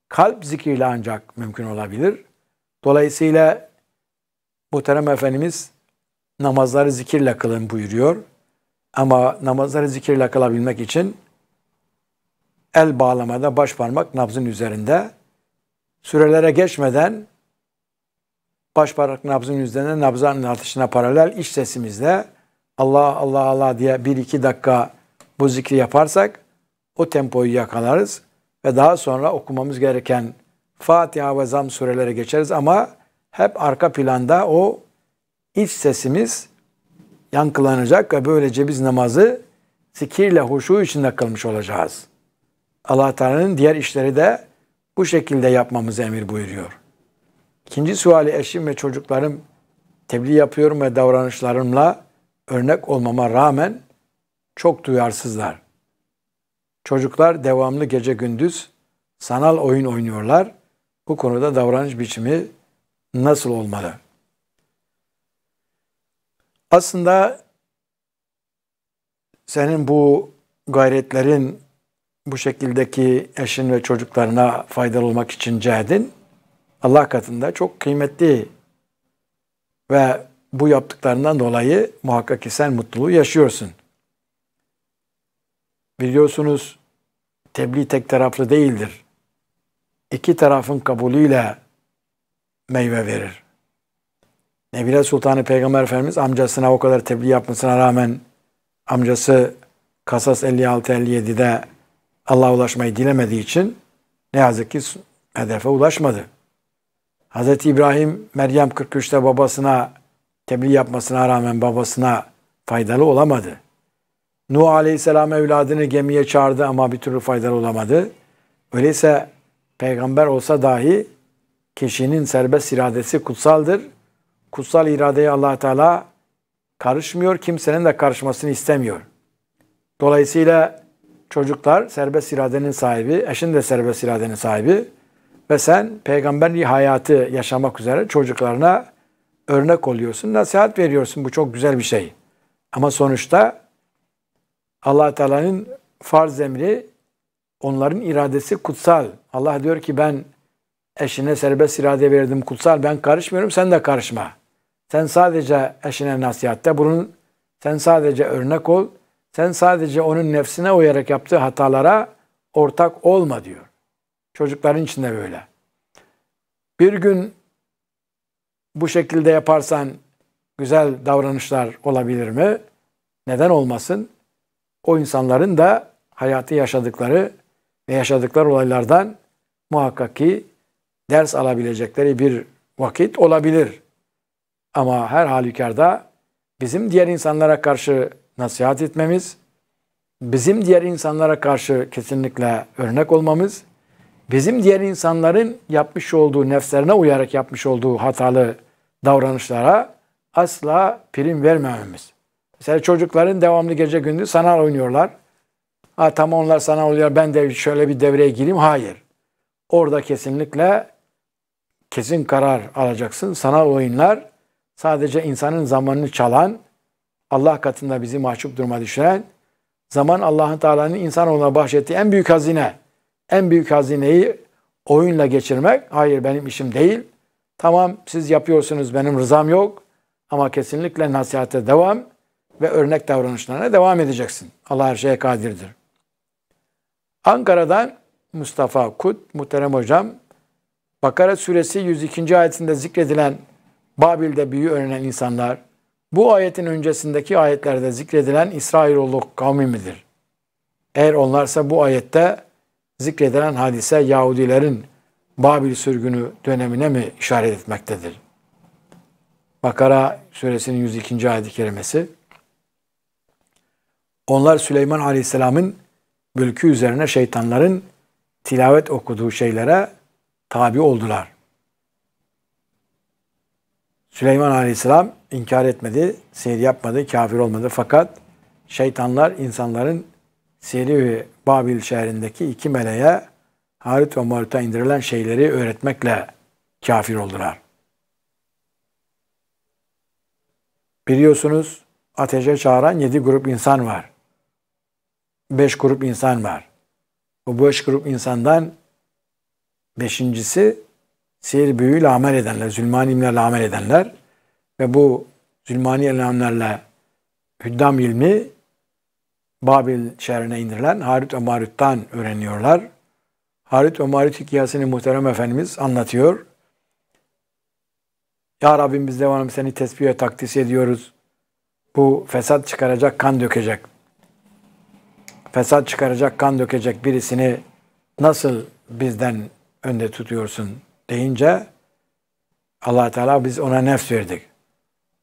kalp zikirle ancak mümkün olabilir. Dolayısıyla Muhterem Efendimiz namazları zikirle kılın buyuruyor. Ama namazları zikirle kılabilmek için el bağlamada baş parmak nabzın üzerinde sürelere geçmeden başparmak nabzının üzerine nabzanın artışına paralel iç sesimizle Allah Allah Allah diye bir iki dakika bu zikri yaparsak o tempoyu yakalarız ve daha sonra okumamız gereken Fatiha ve Zam surelere geçeriz ama hep arka planda o iç sesimiz yankılanacak ve böylece biz namazı zikirle huşu içinde kılmış olacağız. Allah Teala'nın diğer işleri de bu şekilde yapmamızı emir buyuruyor. İkinci suali eşim ve çocuklarım tebliğ yapıyorum ve davranışlarımla örnek olmama rağmen çok duyarsızlar. Çocuklar devamlı gece gündüz sanal oyun oynuyorlar. Bu konuda davranış biçimi nasıl olmalı? Aslında senin bu gayretlerin bu şekildeki eşin ve çocuklarına faydalı olmak için cehdin Allah katında çok kıymetli ve bu yaptıklarından dolayı muhakkak ki sen mutluluğu yaşıyorsun. Biliyorsunuz tebliğ tek taraflı değildir. İki tarafın kabulüyle meyve verir. Nebile Sultanı Peygamber Efendimiz amcasına o kadar tebliğ yapmasına rağmen amcası Kasas 56-57'de Allah'a ulaşmayı dilemediği için ne yazık ki hedefe ulaşmadı. Hz. İbrahim Meryem 43'te babasına tebliğ yapmasına rağmen babasına faydalı olamadı. Nuh Aleyhisselam evladını gemiye çağırdı ama bir türlü faydalı olamadı. Öyleyse peygamber olsa dahi kişinin serbest iradesi kutsaldır. Kutsal iradeye allah Teala karışmıyor, kimsenin de karışmasını istemiyor. Dolayısıyla çocuklar serbest iradenin sahibi, eşin de serbest iradenin sahibi. Ve sen Peygamberliği hayatı yaşamak üzere çocuklarına örnek oluyorsun, nasihat veriyorsun. Bu çok güzel bir şey. Ama sonuçta allah Teala'nın farz emri onların iradesi kutsal. Allah diyor ki ben eşine serbest irade verdim kutsal ben karışmıyorum sen de karışma. Sen sadece eşine nasihatte bunun sen sadece örnek ol. Sen sadece onun nefsine uyarak yaptığı hatalara ortak olma diyor. Çocukların içinde böyle. Bir gün bu şekilde yaparsan güzel davranışlar olabilir mi? Neden olmasın? O insanların da hayatı yaşadıkları ve yaşadıkları olaylardan muhakkak ki ders alabilecekleri bir vakit olabilir. Ama her halükarda bizim diğer insanlara karşı nasihat etmemiz, bizim diğer insanlara karşı kesinlikle örnek olmamız bizim diğer insanların yapmış olduğu, nefslerine uyarak yapmış olduğu hatalı davranışlara asla prim vermememiz. Mesela çocukların devamlı gece gündüz sanal oynuyorlar. Ha tamam onlar sanal oluyor ben de şöyle bir devreye gireyim. Hayır. Orada kesinlikle kesin karar alacaksın. Sanal oyunlar sadece insanın zamanını çalan, Allah katında bizi mahcup duruma düşüren, zaman Allah'ın Teala'nın insanoğluna bahşettiği en büyük hazine en büyük hazineyi oyunla geçirmek, hayır benim işim değil. Tamam siz yapıyorsunuz benim rızam yok ama kesinlikle nasihate devam ve örnek davranışlarına devam edeceksin. Allah her şeye kadirdir. Ankara'dan Mustafa Kut, muhterem hocam, Bakara suresi 102. ayetinde zikredilen Babil'de büyü öğrenen insanlar, bu ayetin öncesindeki ayetlerde zikredilen İsrailoğlu kavmi midir? Eğer onlarsa bu ayette zikredilen hadise Yahudilerin Babil sürgünü dönemine mi işaret etmektedir? Bakara suresinin 102. ayet-i kerimesi. Onlar Süleyman Aleyhisselam'ın mülkü üzerine şeytanların tilavet okuduğu şeylere tabi oldular. Süleyman Aleyhisselam inkar etmedi, seyir yapmadı, kafir olmadı. Fakat şeytanlar insanların ve Babil şehrindeki iki meleğe Harit ve Marut'a indirilen şeyleri öğretmekle kafir oldular. Biliyorsunuz ateşe çağıran yedi grup insan var. Beş grup insan var. Bu beş grup insandan beşincisi sihir büyüyle amel edenler, zülmanimlerle amel edenler ve bu zülmani elamlarla hüddam ilmi Babil şehrine indirilen Harut ve Marut'tan öğreniyorlar. Harut ve Marut hikayesini muhterem Efendimiz anlatıyor. Ya Rabbim biz devamlı seni tesbihe takdis ediyoruz. Bu fesat çıkaracak, kan dökecek. Fesat çıkaracak, kan dökecek birisini nasıl bizden önde tutuyorsun deyince allah Teala biz ona nefs verdik.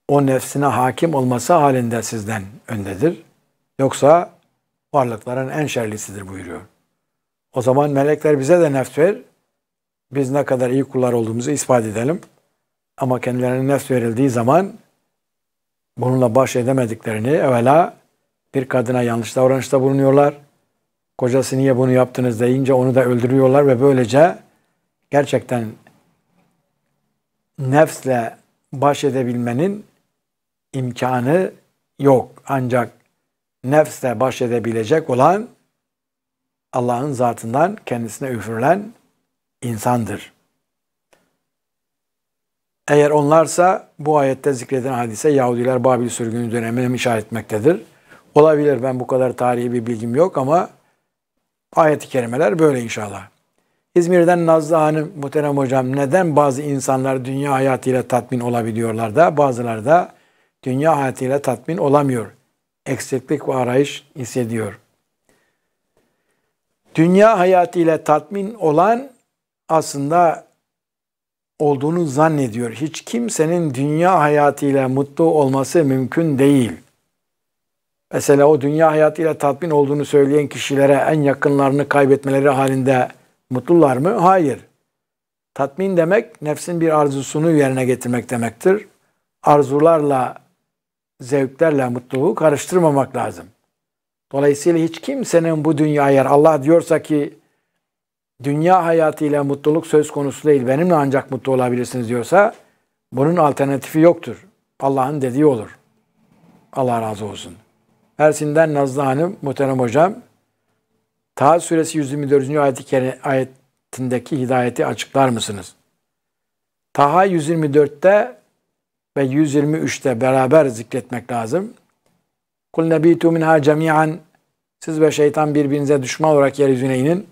O nefsine hakim olması halinde sizden öndedir. Yoksa varlıkların en şerlisidir buyuruyor. O zaman melekler bize de nefs ver. Biz ne kadar iyi kullar olduğumuzu ispat edelim. Ama kendilerine nefs verildiği zaman bununla baş edemediklerini evvela bir kadına yanlış davranışta bulunuyorlar. Kocası niye bunu yaptınız deyince onu da öldürüyorlar ve böylece gerçekten nefsle baş edebilmenin imkanı yok. Ancak nefsle baş edebilecek olan Allah'ın zatından kendisine üfürülen insandır. Eğer onlarsa bu ayette zikredilen hadise Yahudiler Babil sürgünü dönemine işaret etmektedir. Olabilir ben bu kadar tarihi bir bilgim yok ama ayet-i kerimeler böyle inşallah. İzmir'den Nazlı Hanım, muhterem hocam neden bazı insanlar dünya hayatıyla tatmin olabiliyorlar da bazıları da dünya hayatıyla tatmin olamıyor? eksiklik ve arayış hissediyor. Dünya hayatı ile tatmin olan aslında olduğunu zannediyor. Hiç kimsenin dünya hayatıyla mutlu olması mümkün değil. Mesela o dünya hayatıyla tatmin olduğunu söyleyen kişilere en yakınlarını kaybetmeleri halinde mutlular mı? Hayır. Tatmin demek nefsin bir arzusunu yerine getirmek demektir. Arzularla zevklerle mutluluğu karıştırmamak lazım. Dolayısıyla hiç kimsenin bu dünya yer Allah diyorsa ki dünya hayatıyla mutluluk söz konusu değil benimle ancak mutlu olabilirsiniz diyorsa bunun alternatifi yoktur. Allah'ın dediği olur. Allah razı olsun. Mersin'den Nazlı Hanım, Muhterem Hocam, Taha Suresi 124. ayeti ayetindeki hidayeti açıklar mısınız? Taha 124'te ve 123'te beraber zikretmek lazım. Kul nebitu minha cemi'an siz ve şeytan birbirinize düşman olarak yeryüzüne inin.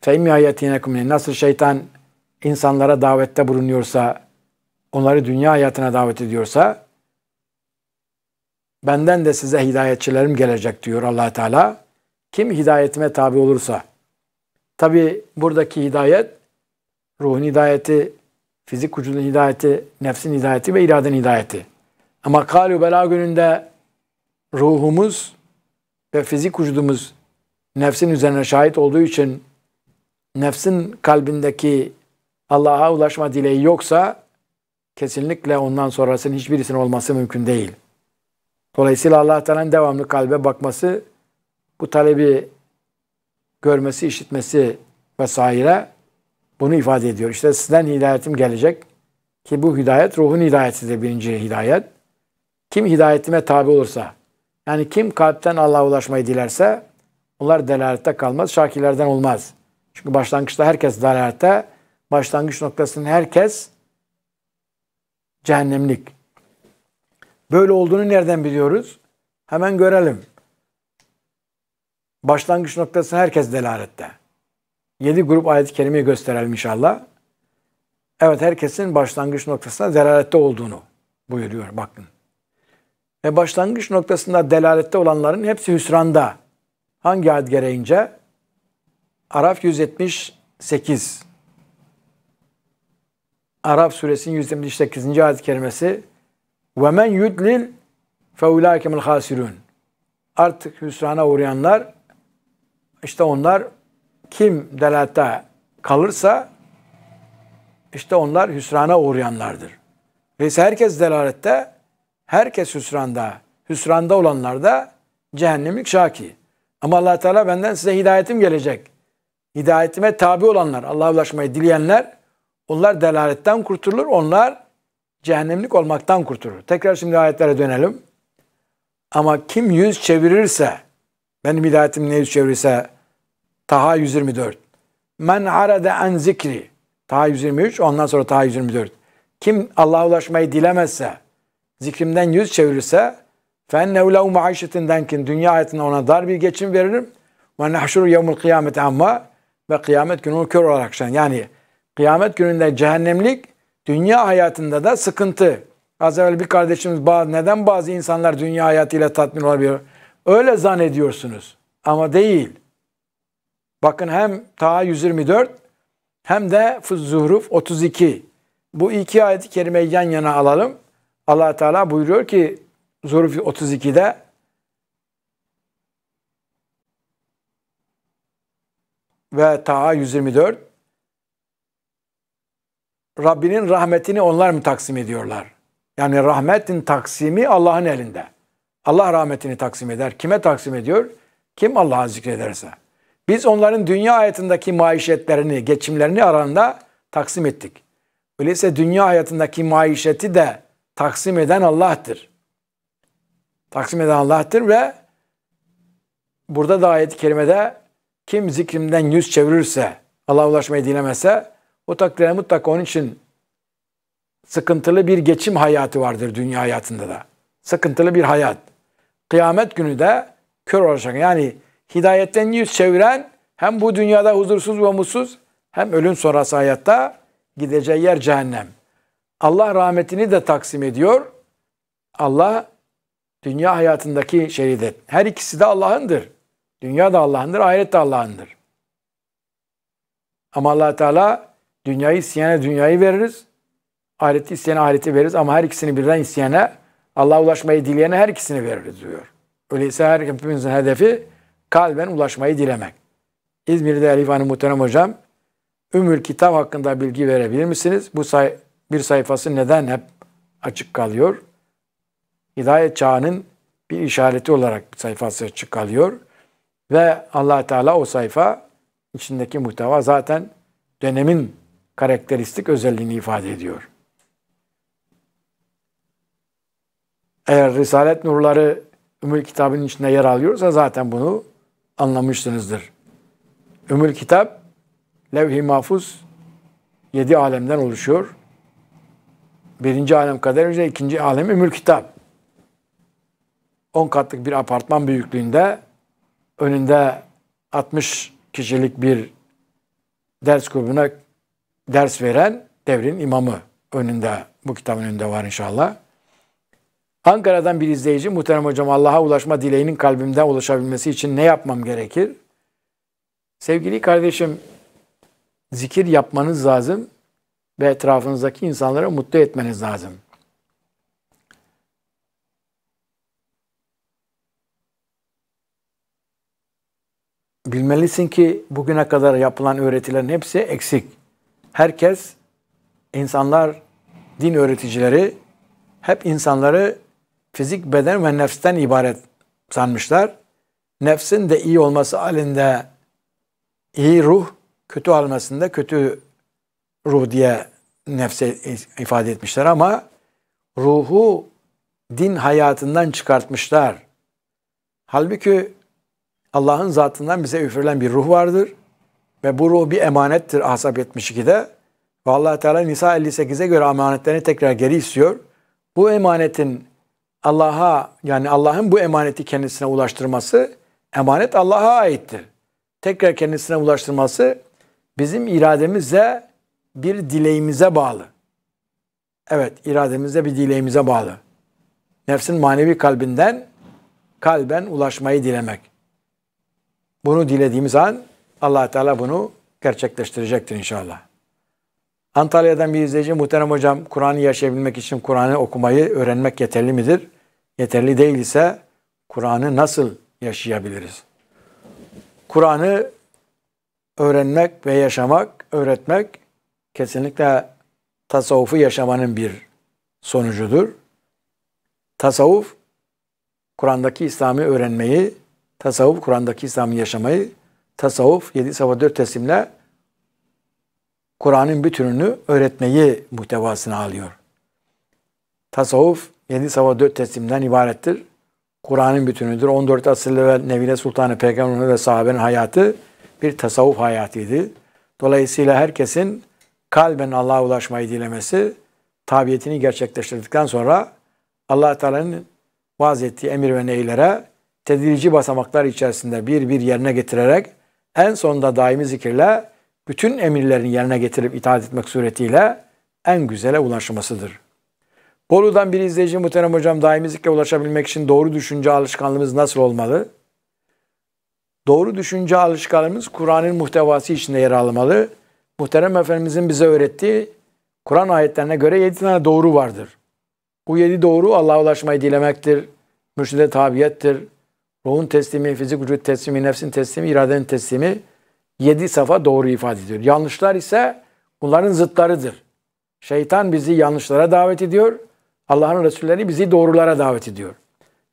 Fe immiyatinekum nasıl şeytan insanlara davette bulunuyorsa, onları dünya hayatına davet ediyorsa benden de size hidayetçilerim gelecek diyor Allah Teala. Kim hidayetime tabi olursa. Tabi buradaki hidayet ruhun hidayeti Fizik vücudun hidayeti, nefsin hidayeti ve iraden hidayeti. Ama kalü bela gününde ruhumuz ve fizik vücudumuz nefsin üzerine şahit olduğu için nefsin kalbindeki Allah'a ulaşma dileği yoksa kesinlikle ondan sonrasının hiçbirisinin olması mümkün değil. Dolayısıyla Allah Teala'nın devamlı kalbe bakması, bu talebi görmesi, işitmesi vesaire bunu ifade ediyor. İşte sizden hidayetim gelecek ki bu hidayet ruhun de birinci hidayet. Kim hidayetime tabi olursa yani kim kalpten Allah'a ulaşmayı dilerse onlar delalette kalmaz, şakilerden olmaz. Çünkü başlangıçta herkes dalalette, başlangıç noktasında herkes cehennemlik. Böyle olduğunu nereden biliyoruz? Hemen görelim. Başlangıç noktası herkes delalette. 7 grup ayet-i kerimeyi gösterelim inşallah. Evet herkesin başlangıç noktasında delalette olduğunu buyuruyor bakın. Ve başlangıç noktasında delalette olanların hepsi hüsranda. Hangi ayet gereğince? Araf 178. Araf suresinin 178. ayet-i kerimesi ve men yudlil feulaikemul hasirun. Artık hüsrana uğrayanlar işte onlar kim delalatta kalırsa işte onlar hüsrana uğrayanlardır. Öyleyse herkes delalette, herkes hüsranda, hüsranda olanlar da cehennemlik şaki. Ama allah Teala benden size hidayetim gelecek. Hidayetime tabi olanlar, Allah'a ulaşmayı dileyenler, onlar delaletten kurtulur, onlar cehennemlik olmaktan kurtulur. Tekrar şimdi ayetlere dönelim. Ama kim yüz çevirirse, benim hidayetim ne yüz çevirirse Taha 124. Men arade en zikri. Taha 123 ondan sonra Taha 124. Kim Allah'a ulaşmayı dilemezse, zikrimden yüz çevirirse فَاَنَّهُ لَهُ مَعَيْشَةٍ ki Dünya hayatında ona dar bir geçim veririm. وَنَحْشُرُ يَوْمُ الْقِيَامَةِ amma Ve kıyamet günü kör olarak şen. Yani kıyamet gününde cehennemlik, dünya hayatında da sıkıntı. Az evvel bir kardeşimiz neden bazı insanlar dünya hayatıyla tatmin olabiliyor? Öyle zannediyorsunuz ama değil. Bakın hem Taha 124 hem de Zuhruf 32. Bu iki ayet-i kerimeyi yan yana alalım. allah Teala buyuruyor ki Zuhruf 32'de ve Taha 124 Rabbinin rahmetini onlar mı taksim ediyorlar? Yani rahmetin taksimi Allah'ın elinde. Allah rahmetini taksim eder. Kime taksim ediyor? Kim Allah'ı zikrederse. Biz onların dünya hayatındaki maişetlerini, geçimlerini aranda taksim ettik. Öyleyse dünya hayatındaki maişeti de taksim eden Allah'tır. Taksim eden Allah'tır ve burada da ayet-i kerimede kim zikrimden yüz çevirirse, Allah'a ulaşmayı dilemezse o takdirde mutlaka onun için sıkıntılı bir geçim hayatı vardır dünya hayatında da. Sıkıntılı bir hayat. Kıyamet günü de kör olacak. Yani hidayetten yüz çeviren hem bu dünyada huzursuz ve mutsuz hem ölüm sonrası hayatta gideceği yer cehennem. Allah rahmetini de taksim ediyor. Allah dünya hayatındaki şeridet. Her ikisi de Allah'ındır. Dünya da Allah'ındır, ahiret de Allah'ındır. Ama allah Teala dünyayı isteyene dünyayı veririz. Ahireti isteyene ahireti veririz. Ama her ikisini birden isteyene, Allah'a ulaşmayı dileyene her ikisini veririz diyor. Öyleyse her hepimizin hedefi kalben ulaşmayı dilemek. İzmir'de Elif Hanım Muhterem Hocam, Ümür Kitap hakkında bilgi verebilir misiniz? Bu say bir sayfası neden hep açık kalıyor? Hidayet çağının bir işareti olarak bir sayfası açık kalıyor. Ve allah Teala o sayfa içindeki muhteva zaten dönemin karakteristik özelliğini ifade ediyor. Eğer Risalet Nurları Ümür kitabının içinde yer alıyorsa zaten bunu anlamışsınızdır. Ümül kitap, levh-i mahfuz yedi alemden oluşuyor. Birinci alem kader önce, ikinci alem ümül kitap. On katlık bir apartman büyüklüğünde önünde 60 kişilik bir ders grubuna ders veren devrin imamı önünde bu kitabın önünde var inşallah. Ankara'dan bir izleyici, muhterem hocam Allah'a ulaşma dileğinin kalbimden ulaşabilmesi için ne yapmam gerekir? Sevgili kardeşim, zikir yapmanız lazım ve etrafınızdaki insanları mutlu etmeniz lazım. Bilmelisin ki bugüne kadar yapılan öğretilerin hepsi eksik. Herkes, insanlar, din öğreticileri hep insanları fizik, beden ve nefsten ibaret sanmışlar. Nefsin de iyi olması halinde iyi ruh, kötü almasında kötü ruh diye nefse ifade etmişler ama ruhu din hayatından çıkartmışlar. Halbuki Allah'ın zatından bize üfürülen bir ruh vardır ve bu ruh bir emanettir Ahzab 72'de. Ve allah Teala Nisa 58'e göre emanetlerini tekrar geri istiyor. Bu emanetin Allah'a yani Allah'ın bu emaneti kendisine ulaştırması emanet Allah'a aittir. Tekrar kendisine ulaştırması bizim irademize bir dileğimize bağlı. Evet, irademize bir dileğimize bağlı. Nefsin manevi kalbinden kalben ulaşmayı dilemek. Bunu dilediğimiz an allah Teala bunu gerçekleştirecektir inşallah. Antalya'dan bir izleyici, muhterem hocam Kur'an'ı yaşayabilmek için Kur'an'ı okumayı öğrenmek yeterli midir? yeterli değilse Kur'an'ı nasıl yaşayabiliriz? Kur'an'ı öğrenmek ve yaşamak, öğretmek kesinlikle tasavvufu yaşamanın bir sonucudur. Tasavvuf, Kur'an'daki İslam'ı öğrenmeyi, tasavvuf, Kur'an'daki İslam'ı yaşamayı, tasavvuf yedi sabah dört teslimle Kur'an'ın bütününü öğretmeyi muhtevasına alıyor. Tasavvuf 7 sabah 4 teslimden ibarettir. Kur'an'ın bütünüdür. 14 asırlı ve Nevile Sultanı Peygamber ve sahabenin hayatı bir tasavvuf hayatıydı. Dolayısıyla herkesin kalben Allah'a ulaşmayı dilemesi tabiyetini gerçekleştirdikten sonra allah Teala'nın vaaz ettiği emir ve neylere tedirici basamaklar içerisinde bir bir yerine getirerek en sonunda daimi zikirle bütün emirlerini yerine getirip itaat etmek suretiyle en güzele ulaşmasıdır. Bolu'dan bir izleyici Muhterem Hocam daimizlikle ulaşabilmek için doğru düşünce alışkanlığımız nasıl olmalı? Doğru düşünce alışkanlığımız Kur'an'ın muhtevası içinde yer almalı. Muhterem Efendimizin bize öğrettiği Kur'an ayetlerine göre yedi tane doğru vardır. Bu yedi doğru Allah'a ulaşmayı dilemektir, mürşide tabiyettir, ruhun teslimi, fizik vücut teslimi, nefsin teslimi, iradenin teslimi yedi safa doğru ifade ediyor. Yanlışlar ise bunların zıtlarıdır. Şeytan bizi yanlışlara davet ediyor. Allah'ın Resulleri bizi doğrulara davet ediyor.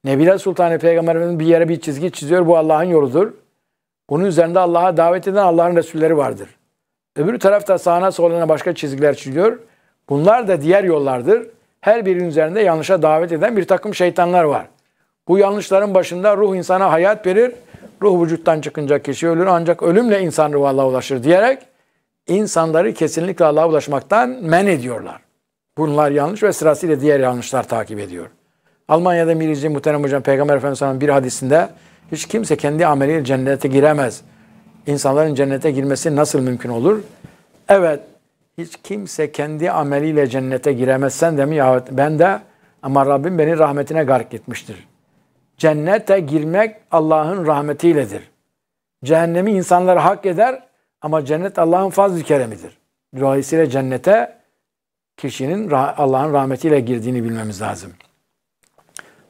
Nebiler Sultanı Peygamberimiz bir yere bir çizgi çiziyor. Bu Allah'ın yoludur. Bunun üzerinde Allah'a davet eden Allah'ın Resulleri vardır. Öbür tarafta sağına soluna başka çizgiler çiziyor. Bunlar da diğer yollardır. Her birinin üzerinde yanlışa davet eden bir takım şeytanlar var. Bu yanlışların başında ruh insana hayat verir. Ruh vücuttan çıkınca kişi ölür ancak ölümle insan ruhu Allah'a ulaşır diyerek insanları kesinlikle Allah'a ulaşmaktan men ediyorlar. Bunlar yanlış ve sırasıyla diğer yanlışlar takip ediyor. Almanya'da Mirici Muhterem Hocam Peygamber Efendimiz'in bir hadisinde hiç kimse kendi ameliyle cennete giremez. İnsanların cennete girmesi nasıl mümkün olur? Evet, hiç kimse kendi ameliyle cennete giremezsen Sen de mi yahut ben de ama Rabbim beni rahmetine gark etmiştir. Cennete girmek Allah'ın rahmetiyledir. Cehennemi insanlar hak eder ama cennet Allah'ın fazl-ı keremidir. Dolayısıyla cennete kişinin Allah'ın rahmetiyle girdiğini bilmemiz lazım.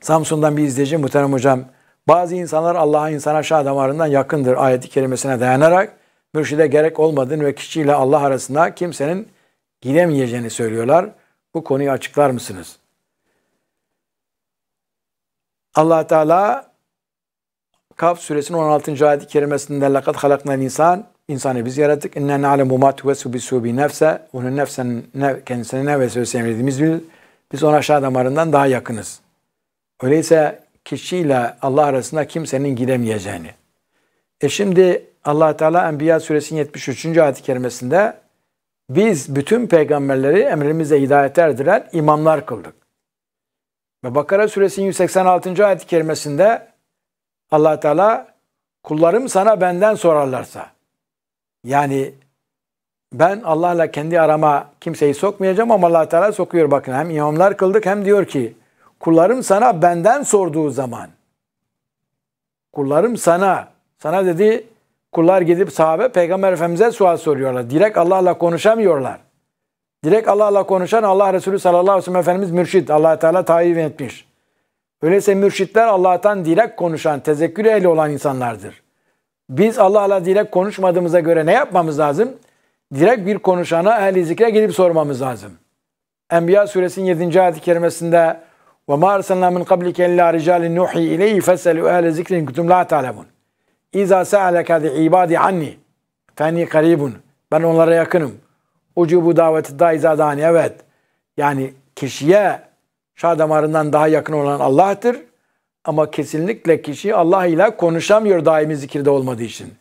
Samsun'dan bir izleyici muhterem hocam, bazı insanlar Allah'a insana şah damarından yakındır ayeti kerimesine dayanarak mürşide gerek olmadığını ve kişiyle Allah arasında kimsenin gidemeyeceğini söylüyorlar. Bu konuyu açıklar mısınız? allah Teala Kaf suresinin 16. ayet-i kerimesinde لَقَدْ خَلَقْنَا insan İnsanı biz yarattık. İnne na'lemu ma tuvessu bisubi nefse. Onun nefsen, ne, kendisine ne vesvese emredildiğimiz biz, biz ona aşağı damarından daha yakınız. Öyleyse kişiyle Allah arasında kimsenin giremeyeceğini. E şimdi allah Teala Enbiya suresinin 73. ayet-i kerimesinde biz bütün peygamberleri emrimize hidayet erdiren imamlar kıldık. Ve Bakara suresinin 186. ayet-i kerimesinde allah Teala kullarım sana benden sorarlarsa yani ben Allah'la kendi arama kimseyi sokmayacağım ama allah Teala sokuyor bakın. Hem imamlar kıldık hem diyor ki kullarım sana benden sorduğu zaman kullarım sana sana dedi kullar gidip sahabe peygamber efendimize sual soruyorlar. Direkt Allah'la konuşamıyorlar. Direkt Allah'la konuşan Allah Resulü sallallahu aleyhi ve sellem Efendimiz mürşid allah Teala tayin etmiş. Öyleyse mürşitler Allah'tan direkt konuşan, tezekkür ehli olan insanlardır. Biz Allah'la direkt konuşmadığımıza göre ne yapmamız lazım? Direkt bir konuşana ehli zikre gelip sormamız lazım. Enbiya suresinin 7. ayet-i kerimesinde ve ma arsalna min qablike illa rijalin nuhi ileyhi feselu ehle zikrin kuntum la ta'lemun. İza sa'alaka ibadi anni feni karibun. Ben onlara yakınım. Ucubu daveti da izadani. Evet. Yani kişiye şah damarından daha yakın olan Allah'tır. Ama kesinlikle kişi Allah ile konuşamıyor daimi zikirde olmadığı için.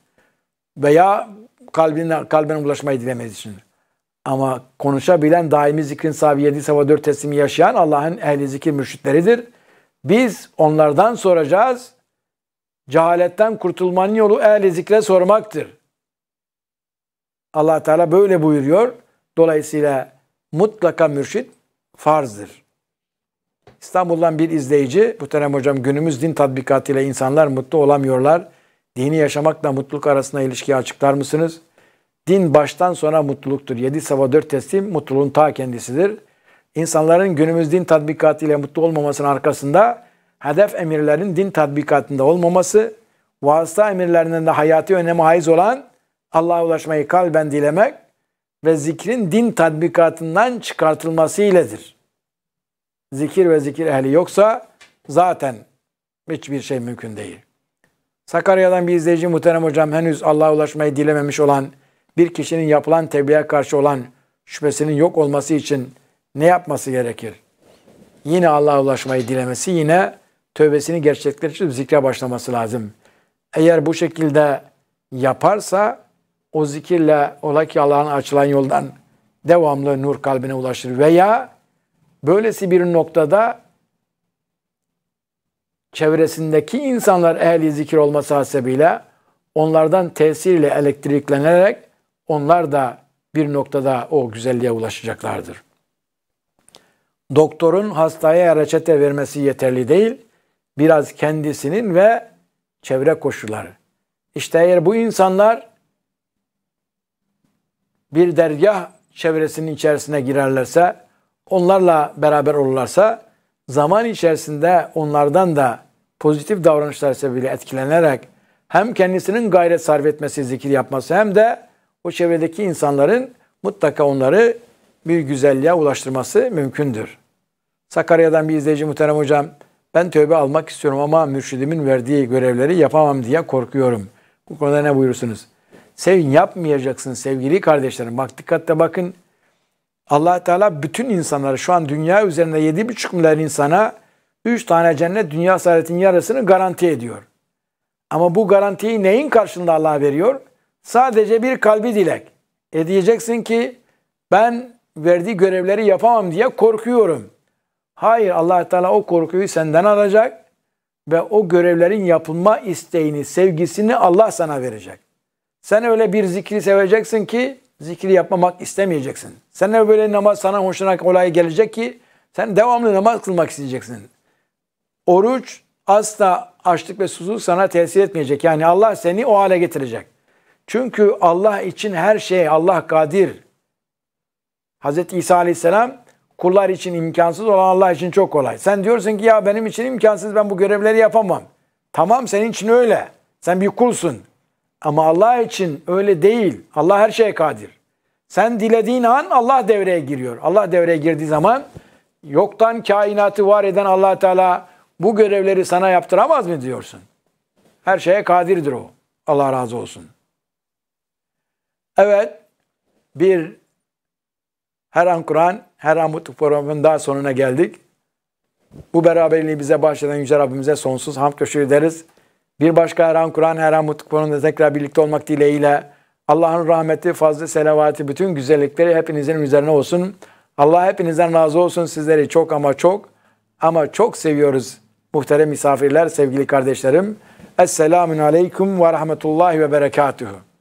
Veya kalbine, kalbine ulaşmayı dilemediği için. Ama konuşabilen daimi zikrin sahibi 7 sava 4 teslimi yaşayan Allah'ın ehli zikir mürşitleridir. Biz onlardan soracağız. Cehaletten kurtulmanın yolu ehli zikre sormaktır. allah Teala böyle buyuruyor. Dolayısıyla mutlaka mürşit farzdır. İstanbul'dan bir izleyici, Muhterem Hocam günümüz din tatbikatıyla insanlar mutlu olamıyorlar. Dini yaşamakla mutluluk arasında ilişkiyi açıklar mısınız? Din baştan sona mutluluktur. Yedi sava dört teslim mutluluğun ta kendisidir. İnsanların günümüz din tatbikatıyla mutlu olmamasının arkasında hedef emirlerin din tatbikatında olmaması, vasıta emirlerinden de hayati öneme haiz olan Allah'a ulaşmayı kalben dilemek ve zikrin din tatbikatından çıkartılması iledir zikir ve zikir ehli yoksa zaten hiçbir şey mümkün değil. Sakarya'dan bir izleyici muhterem hocam henüz Allah'a ulaşmayı dilememiş olan bir kişinin yapılan tebliğe karşı olan şüphesinin yok olması için ne yapması gerekir? Yine Allah'a ulaşmayı dilemesi, yine tövbesini gerçekleştirip zikre başlaması lazım. Eğer bu şekilde yaparsa o zikirle ola ki Allah'ın açılan yoldan devamlı nur kalbine ulaşır veya Böylesi bir noktada çevresindeki insanlar ehli zikir olması hasebiyle onlardan tesiriyle elektriklenerek onlar da bir noktada o güzelliğe ulaşacaklardır. Doktorun hastaya reçete vermesi yeterli değil, biraz kendisinin ve çevre koşulları. İşte eğer bu insanlar bir dergah çevresinin içerisine girerlerse onlarla beraber olurlarsa zaman içerisinde onlardan da pozitif davranışlar sebebiyle etkilenerek hem kendisinin gayret sarf etmesi, zikir yapması hem de o çevredeki insanların mutlaka onları bir güzelliğe ulaştırması mümkündür. Sakarya'dan bir izleyici muhterem hocam, ben tövbe almak istiyorum ama mürşidimin verdiği görevleri yapamam diye korkuyorum. Bu konuda ne buyursunuz? Sevin yapmayacaksın sevgili kardeşlerim. Bak dikkatle bakın allah Teala bütün insanları şu an dünya üzerinde 7,5 milyar insana 3 tane cennet dünya saadetin yarısını garanti ediyor. Ama bu garantiyi neyin karşılığında Allah veriyor? Sadece bir kalbi dilek. E diyeceksin ki ben verdiği görevleri yapamam diye korkuyorum. Hayır allah Teala o korkuyu senden alacak ve o görevlerin yapılma isteğini, sevgisini Allah sana verecek. Sen öyle bir zikri seveceksin ki zikri yapmamak istemeyeceksin. Sen böyle namaz sana hoşuna kolay gelecek ki sen devamlı namaz kılmak isteyeceksin. Oruç asla açlık ve susuzluk sana tesir etmeyecek. Yani Allah seni o hale getirecek. Çünkü Allah için her şey Allah kadir. Hz. İsa aleyhisselam kullar için imkansız olan Allah için çok kolay. Sen diyorsun ki ya benim için imkansız ben bu görevleri yapamam. Tamam senin için öyle. Sen bir kulsun. Ama Allah için öyle değil. Allah her şeye kadir. Sen dilediğin an Allah devreye giriyor. Allah devreye girdiği zaman yoktan kainatı var eden allah Teala bu görevleri sana yaptıramaz mı diyorsun? Her şeye kadirdir o. Allah razı olsun. Evet, bir her an Kur'an, her an mutlu programının daha sonuna geldik. Bu beraberliği bize başlayan Yüce Rabbimize sonsuz hamd köşeyi deriz. Bir başka Erhan Kur'an, Erhan Mutlukpo'nun tekrar birlikte olmak dileğiyle Allah'ın rahmeti, fazla selavati, bütün güzellikleri hepinizin üzerine olsun. Allah hepinizden razı olsun. Sizleri çok ama çok ama çok seviyoruz muhterem misafirler, sevgili kardeşlerim. Esselamun Aleyküm ve Rahmetullahi ve Berekatuhu.